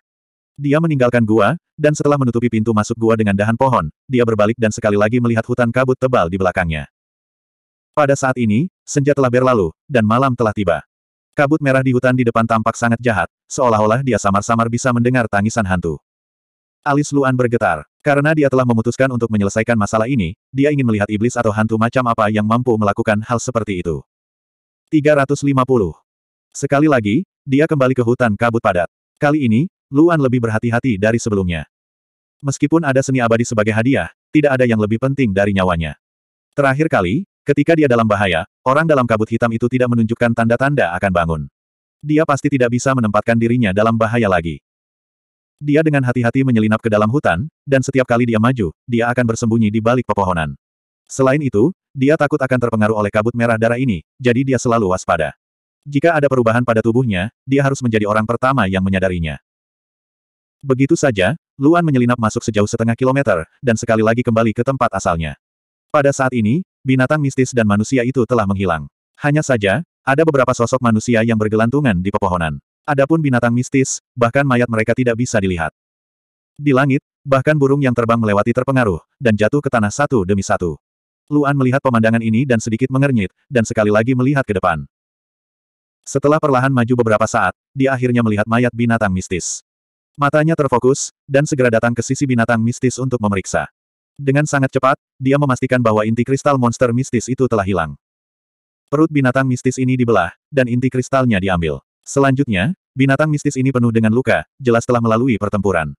Dia meninggalkan gua, dan setelah menutupi pintu masuk gua dengan dahan pohon, dia berbalik dan sekali lagi melihat hutan kabut tebal di belakangnya. Pada saat ini, senja telah berlalu, dan malam telah tiba. Kabut merah di hutan di depan tampak sangat jahat, seolah-olah dia samar-samar bisa mendengar tangisan hantu. Alis Luan bergetar. Karena dia telah memutuskan untuk menyelesaikan masalah ini, dia ingin melihat iblis atau hantu macam apa yang mampu melakukan hal seperti itu. 350. Sekali lagi, dia kembali ke hutan kabut padat. Kali ini, Luan lebih berhati-hati dari sebelumnya. Meskipun ada seni abadi sebagai hadiah, tidak ada yang lebih penting dari nyawanya. Terakhir kali, ketika dia dalam bahaya, orang dalam kabut hitam itu tidak menunjukkan tanda-tanda akan bangun. Dia pasti tidak bisa menempatkan dirinya dalam bahaya lagi. Dia dengan hati-hati menyelinap ke dalam hutan, dan setiap kali dia maju, dia akan bersembunyi di balik pepohonan. Selain itu, dia takut akan terpengaruh oleh kabut merah darah ini, jadi dia selalu waspada. Jika ada perubahan pada tubuhnya, dia harus menjadi orang pertama yang menyadarinya. Begitu saja, Luan menyelinap masuk sejauh setengah kilometer, dan sekali lagi kembali ke tempat asalnya. Pada saat ini, binatang mistis dan manusia itu telah menghilang. Hanya saja, ada beberapa sosok manusia yang bergelantungan di pepohonan. Adapun binatang mistis, bahkan mayat mereka tidak bisa dilihat. Di langit, bahkan burung yang terbang melewati terpengaruh, dan jatuh ke tanah satu demi satu. Luan melihat pemandangan ini dan sedikit mengernyit, dan sekali lagi melihat ke depan. Setelah perlahan maju beberapa saat, dia akhirnya melihat mayat binatang mistis. Matanya terfokus, dan segera datang ke sisi binatang mistis untuk memeriksa. Dengan sangat cepat, dia memastikan bahwa inti kristal monster mistis itu telah hilang. Perut binatang mistis ini dibelah, dan inti kristalnya diambil. Selanjutnya, Binatang mistis ini penuh dengan luka, jelas telah melalui pertempuran.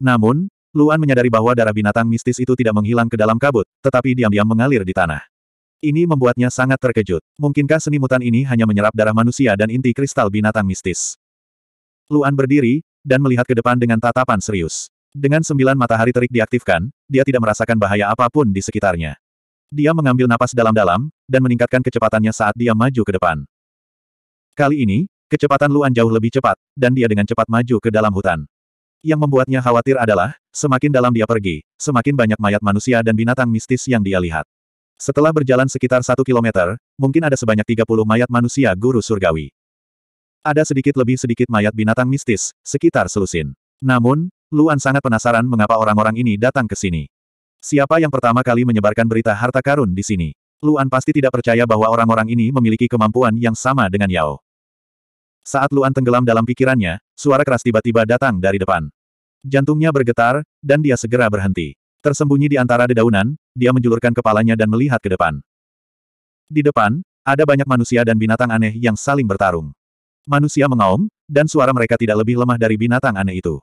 Namun, Luan menyadari bahwa darah binatang mistis itu tidak menghilang ke dalam kabut, tetapi diam-diam mengalir di tanah. Ini membuatnya sangat terkejut. Mungkinkah seni mutan ini hanya menyerap darah manusia dan inti kristal binatang mistis? Luan berdiri, dan melihat ke depan dengan tatapan serius. Dengan sembilan matahari terik diaktifkan, dia tidak merasakan bahaya apapun di sekitarnya. Dia mengambil napas dalam-dalam, dan meningkatkan kecepatannya saat dia maju ke depan. Kali ini, Kecepatan Luan jauh lebih cepat, dan dia dengan cepat maju ke dalam hutan. Yang membuatnya khawatir adalah, semakin dalam dia pergi, semakin banyak mayat manusia dan binatang mistis yang dia lihat. Setelah berjalan sekitar satu kilometer, mungkin ada sebanyak 30 mayat manusia guru surgawi. Ada sedikit lebih sedikit mayat binatang mistis, sekitar selusin. Namun, Luan sangat penasaran mengapa orang-orang ini datang ke sini. Siapa yang pertama kali menyebarkan berita harta karun di sini? Luan pasti tidak percaya bahwa orang-orang ini memiliki kemampuan yang sama dengan Yao. Saat Luan tenggelam dalam pikirannya, suara keras tiba-tiba datang dari depan. Jantungnya bergetar, dan dia segera berhenti. Tersembunyi di antara dedaunan, dia menjulurkan kepalanya dan melihat ke depan. Di depan, ada banyak manusia dan binatang aneh yang saling bertarung. Manusia mengaum, dan suara mereka tidak lebih lemah dari binatang aneh itu.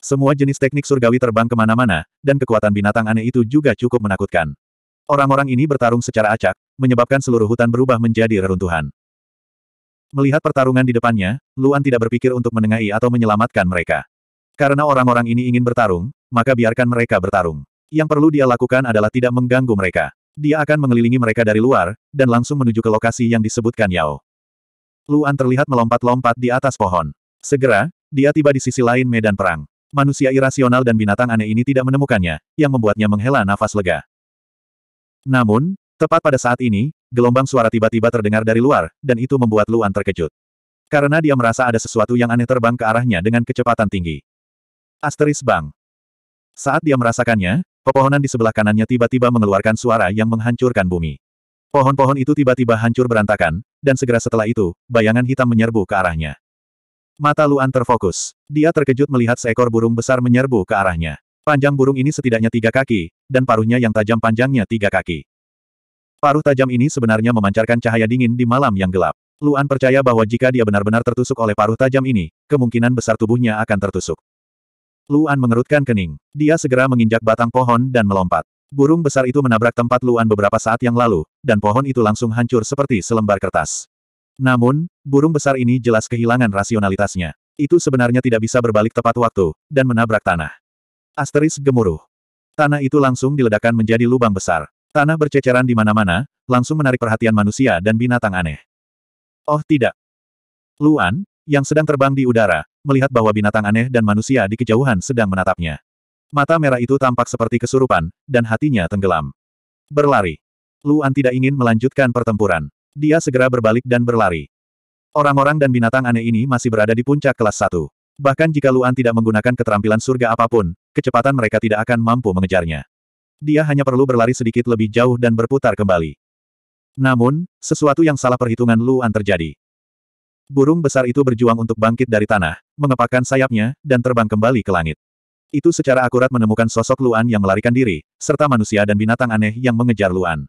Semua jenis teknik surgawi terbang kemana-mana, dan kekuatan binatang aneh itu juga cukup menakutkan. Orang-orang ini bertarung secara acak, menyebabkan seluruh hutan berubah menjadi reruntuhan. Melihat pertarungan di depannya, Luan tidak berpikir untuk menengahi atau menyelamatkan mereka. Karena orang-orang ini ingin bertarung, maka biarkan mereka bertarung. Yang perlu dia lakukan adalah tidak mengganggu mereka. Dia akan mengelilingi mereka dari luar, dan langsung menuju ke lokasi yang disebutkan Yao. Luan terlihat melompat-lompat di atas pohon. Segera, dia tiba di sisi lain medan perang. Manusia irasional dan binatang aneh ini tidak menemukannya, yang membuatnya menghela nafas lega. Namun, tepat pada saat ini, gelombang suara tiba-tiba terdengar dari luar, dan itu membuat Luan terkejut. Karena dia merasa ada sesuatu yang aneh terbang ke arahnya dengan kecepatan tinggi. Asteris Bang. Saat dia merasakannya, pepohonan di sebelah kanannya tiba-tiba mengeluarkan suara yang menghancurkan bumi. Pohon-pohon itu tiba-tiba hancur berantakan, dan segera setelah itu, bayangan hitam menyerbu ke arahnya. Mata Luan terfokus. Dia terkejut melihat seekor burung besar menyerbu ke arahnya. Panjang burung ini setidaknya tiga kaki, dan paruhnya yang tajam panjangnya tiga kaki. Paruh tajam ini sebenarnya memancarkan cahaya dingin di malam yang gelap. Luan percaya bahwa jika dia benar-benar tertusuk oleh paruh tajam ini, kemungkinan besar tubuhnya akan tertusuk. Luan mengerutkan kening. Dia segera menginjak batang pohon dan melompat. Burung besar itu menabrak tempat Luan beberapa saat yang lalu, dan pohon itu langsung hancur seperti selembar kertas. Namun, burung besar ini jelas kehilangan rasionalitasnya. Itu sebenarnya tidak bisa berbalik tepat waktu, dan menabrak tanah. Asteris gemuruh. Tanah itu langsung diledakkan menjadi lubang besar. Tanah berceceran di mana-mana, langsung menarik perhatian manusia dan binatang aneh. Oh tidak. Luan, yang sedang terbang di udara, melihat bahwa binatang aneh dan manusia di kejauhan sedang menatapnya. Mata merah itu tampak seperti kesurupan, dan hatinya tenggelam. Berlari. Luan tidak ingin melanjutkan pertempuran. Dia segera berbalik dan berlari. Orang-orang dan binatang aneh ini masih berada di puncak kelas 1. Bahkan jika Luan tidak menggunakan keterampilan surga apapun, kecepatan mereka tidak akan mampu mengejarnya. Dia hanya perlu berlari sedikit lebih jauh dan berputar kembali. Namun, sesuatu yang salah perhitungan Luan terjadi. Burung besar itu berjuang untuk bangkit dari tanah, mengepakkan sayapnya, dan terbang kembali ke langit. Itu secara akurat menemukan sosok Luan yang melarikan diri, serta manusia dan binatang aneh yang mengejar Luan.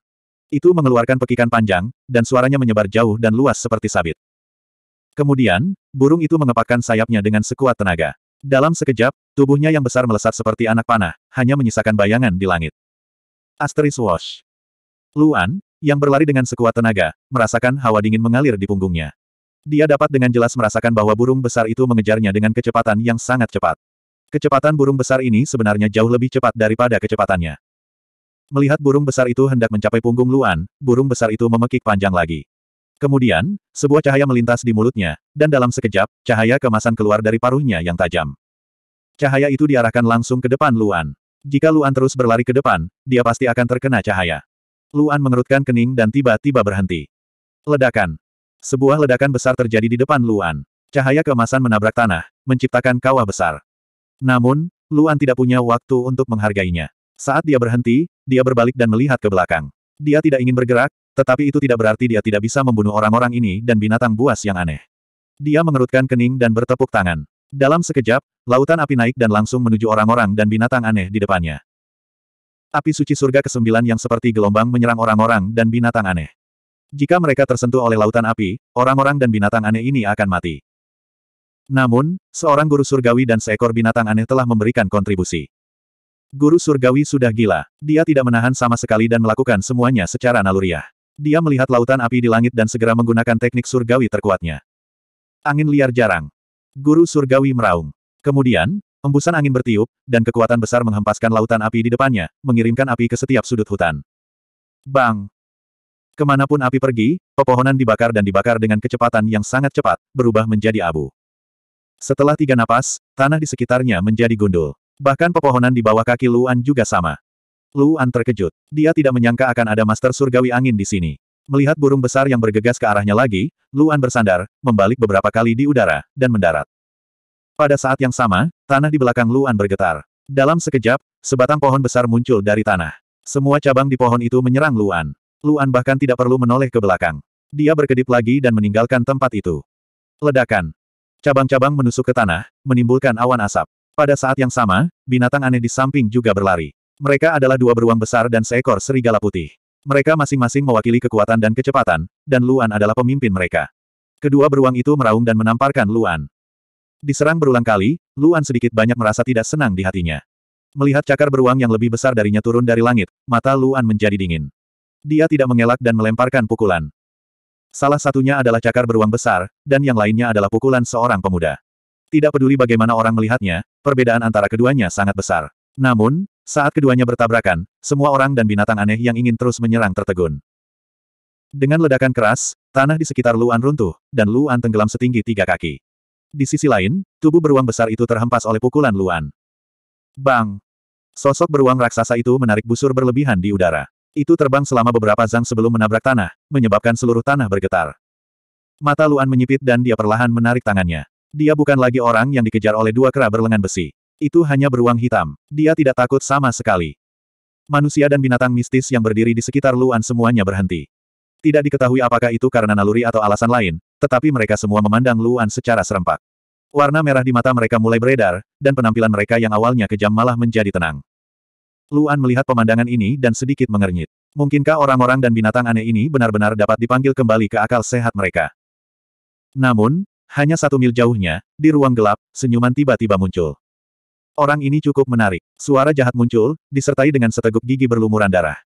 Itu mengeluarkan pekikan panjang, dan suaranya menyebar jauh dan luas seperti sabit. Kemudian, burung itu mengepakkan sayapnya dengan sekuat tenaga. Dalam sekejap, tubuhnya yang besar melesat seperti anak panah, hanya menyisakan bayangan di langit. Asteris Wash. Luan, yang berlari dengan sekuat tenaga, merasakan hawa dingin mengalir di punggungnya. Dia dapat dengan jelas merasakan bahwa burung besar itu mengejarnya dengan kecepatan yang sangat cepat. Kecepatan burung besar ini sebenarnya jauh lebih cepat daripada kecepatannya. Melihat burung besar itu hendak mencapai punggung Luan, burung besar itu memekik panjang lagi. Kemudian, sebuah cahaya melintas di mulutnya, dan dalam sekejap, cahaya kemasan keluar dari paruhnya yang tajam. Cahaya itu diarahkan langsung ke depan Luan. Jika Luan terus berlari ke depan, dia pasti akan terkena cahaya. Luan mengerutkan kening dan tiba-tiba berhenti. Ledakan. Sebuah ledakan besar terjadi di depan Luan. Cahaya keemasan menabrak tanah, menciptakan kawah besar. Namun, Luan tidak punya waktu untuk menghargainya. Saat dia berhenti, dia berbalik dan melihat ke belakang. Dia tidak ingin bergerak, tetapi itu tidak berarti dia tidak bisa membunuh orang-orang ini dan binatang buas yang aneh. Dia mengerutkan kening dan bertepuk tangan. Dalam sekejap, lautan api naik dan langsung menuju orang-orang dan binatang aneh di depannya. Api suci surga kesembilan yang seperti gelombang menyerang orang-orang dan binatang aneh. Jika mereka tersentuh oleh lautan api, orang-orang dan binatang aneh ini akan mati. Namun, seorang guru surgawi dan seekor binatang aneh telah memberikan kontribusi. Guru surgawi sudah gila. Dia tidak menahan sama sekali dan melakukan semuanya secara naluriah. Dia melihat lautan api di langit dan segera menggunakan teknik surgawi terkuatnya. Angin liar jarang. Guru surgawi meraung. Kemudian, embusan angin bertiup, dan kekuatan besar menghempaskan lautan api di depannya, mengirimkan api ke setiap sudut hutan. Bang! Kemanapun api pergi, pepohonan dibakar dan dibakar dengan kecepatan yang sangat cepat, berubah menjadi abu. Setelah tiga napas, tanah di sekitarnya menjadi gundul. Bahkan pepohonan di bawah kaki Luan juga sama. Luan terkejut. Dia tidak menyangka akan ada Master Surgawi Angin di sini. Melihat burung besar yang bergegas ke arahnya lagi, Luan bersandar, membalik beberapa kali di udara, dan mendarat. Pada saat yang sama, tanah di belakang Luan bergetar. Dalam sekejap, sebatang pohon besar muncul dari tanah. Semua cabang di pohon itu menyerang Luan. Luan bahkan tidak perlu menoleh ke belakang. Dia berkedip lagi dan meninggalkan tempat itu. Ledakan. Cabang-cabang menusuk ke tanah, menimbulkan awan asap. Pada saat yang sama, binatang aneh di samping juga berlari. Mereka adalah dua beruang besar dan seekor serigala putih. Mereka masing-masing mewakili kekuatan dan kecepatan, dan Luan adalah pemimpin mereka. Kedua beruang itu meraung dan menamparkan Luan. Diserang berulang kali, Luan sedikit banyak merasa tidak senang di hatinya. Melihat cakar beruang yang lebih besar darinya turun dari langit, mata Luan menjadi dingin. Dia tidak mengelak dan melemparkan pukulan. Salah satunya adalah cakar beruang besar, dan yang lainnya adalah pukulan seorang pemuda. Tidak peduli bagaimana orang melihatnya, perbedaan antara keduanya sangat besar. Namun, saat keduanya bertabrakan, semua orang dan binatang aneh yang ingin terus menyerang tertegun. Dengan ledakan keras, tanah di sekitar Luan runtuh, dan Luan tenggelam setinggi tiga kaki. Di sisi lain, tubuh beruang besar itu terhempas oleh pukulan Luan. Bang! Sosok beruang raksasa itu menarik busur berlebihan di udara. Itu terbang selama beberapa zang sebelum menabrak tanah, menyebabkan seluruh tanah bergetar. Mata Luan menyipit dan dia perlahan menarik tangannya. Dia bukan lagi orang yang dikejar oleh dua kera berlengan besi. Itu hanya beruang hitam. Dia tidak takut sama sekali. Manusia dan binatang mistis yang berdiri di sekitar Luan semuanya berhenti. Tidak diketahui apakah itu karena naluri atau alasan lain, tetapi mereka semua memandang Luan secara serempak. Warna merah di mata mereka mulai beredar, dan penampilan mereka yang awalnya kejam malah menjadi tenang. Luan melihat pemandangan ini dan sedikit mengernyit. Mungkinkah orang-orang dan binatang aneh ini benar-benar dapat dipanggil kembali ke akal sehat mereka? Namun, hanya satu mil jauhnya, di ruang gelap, senyuman tiba-tiba muncul. Orang ini cukup menarik. Suara jahat muncul, disertai dengan seteguk gigi berlumuran darah.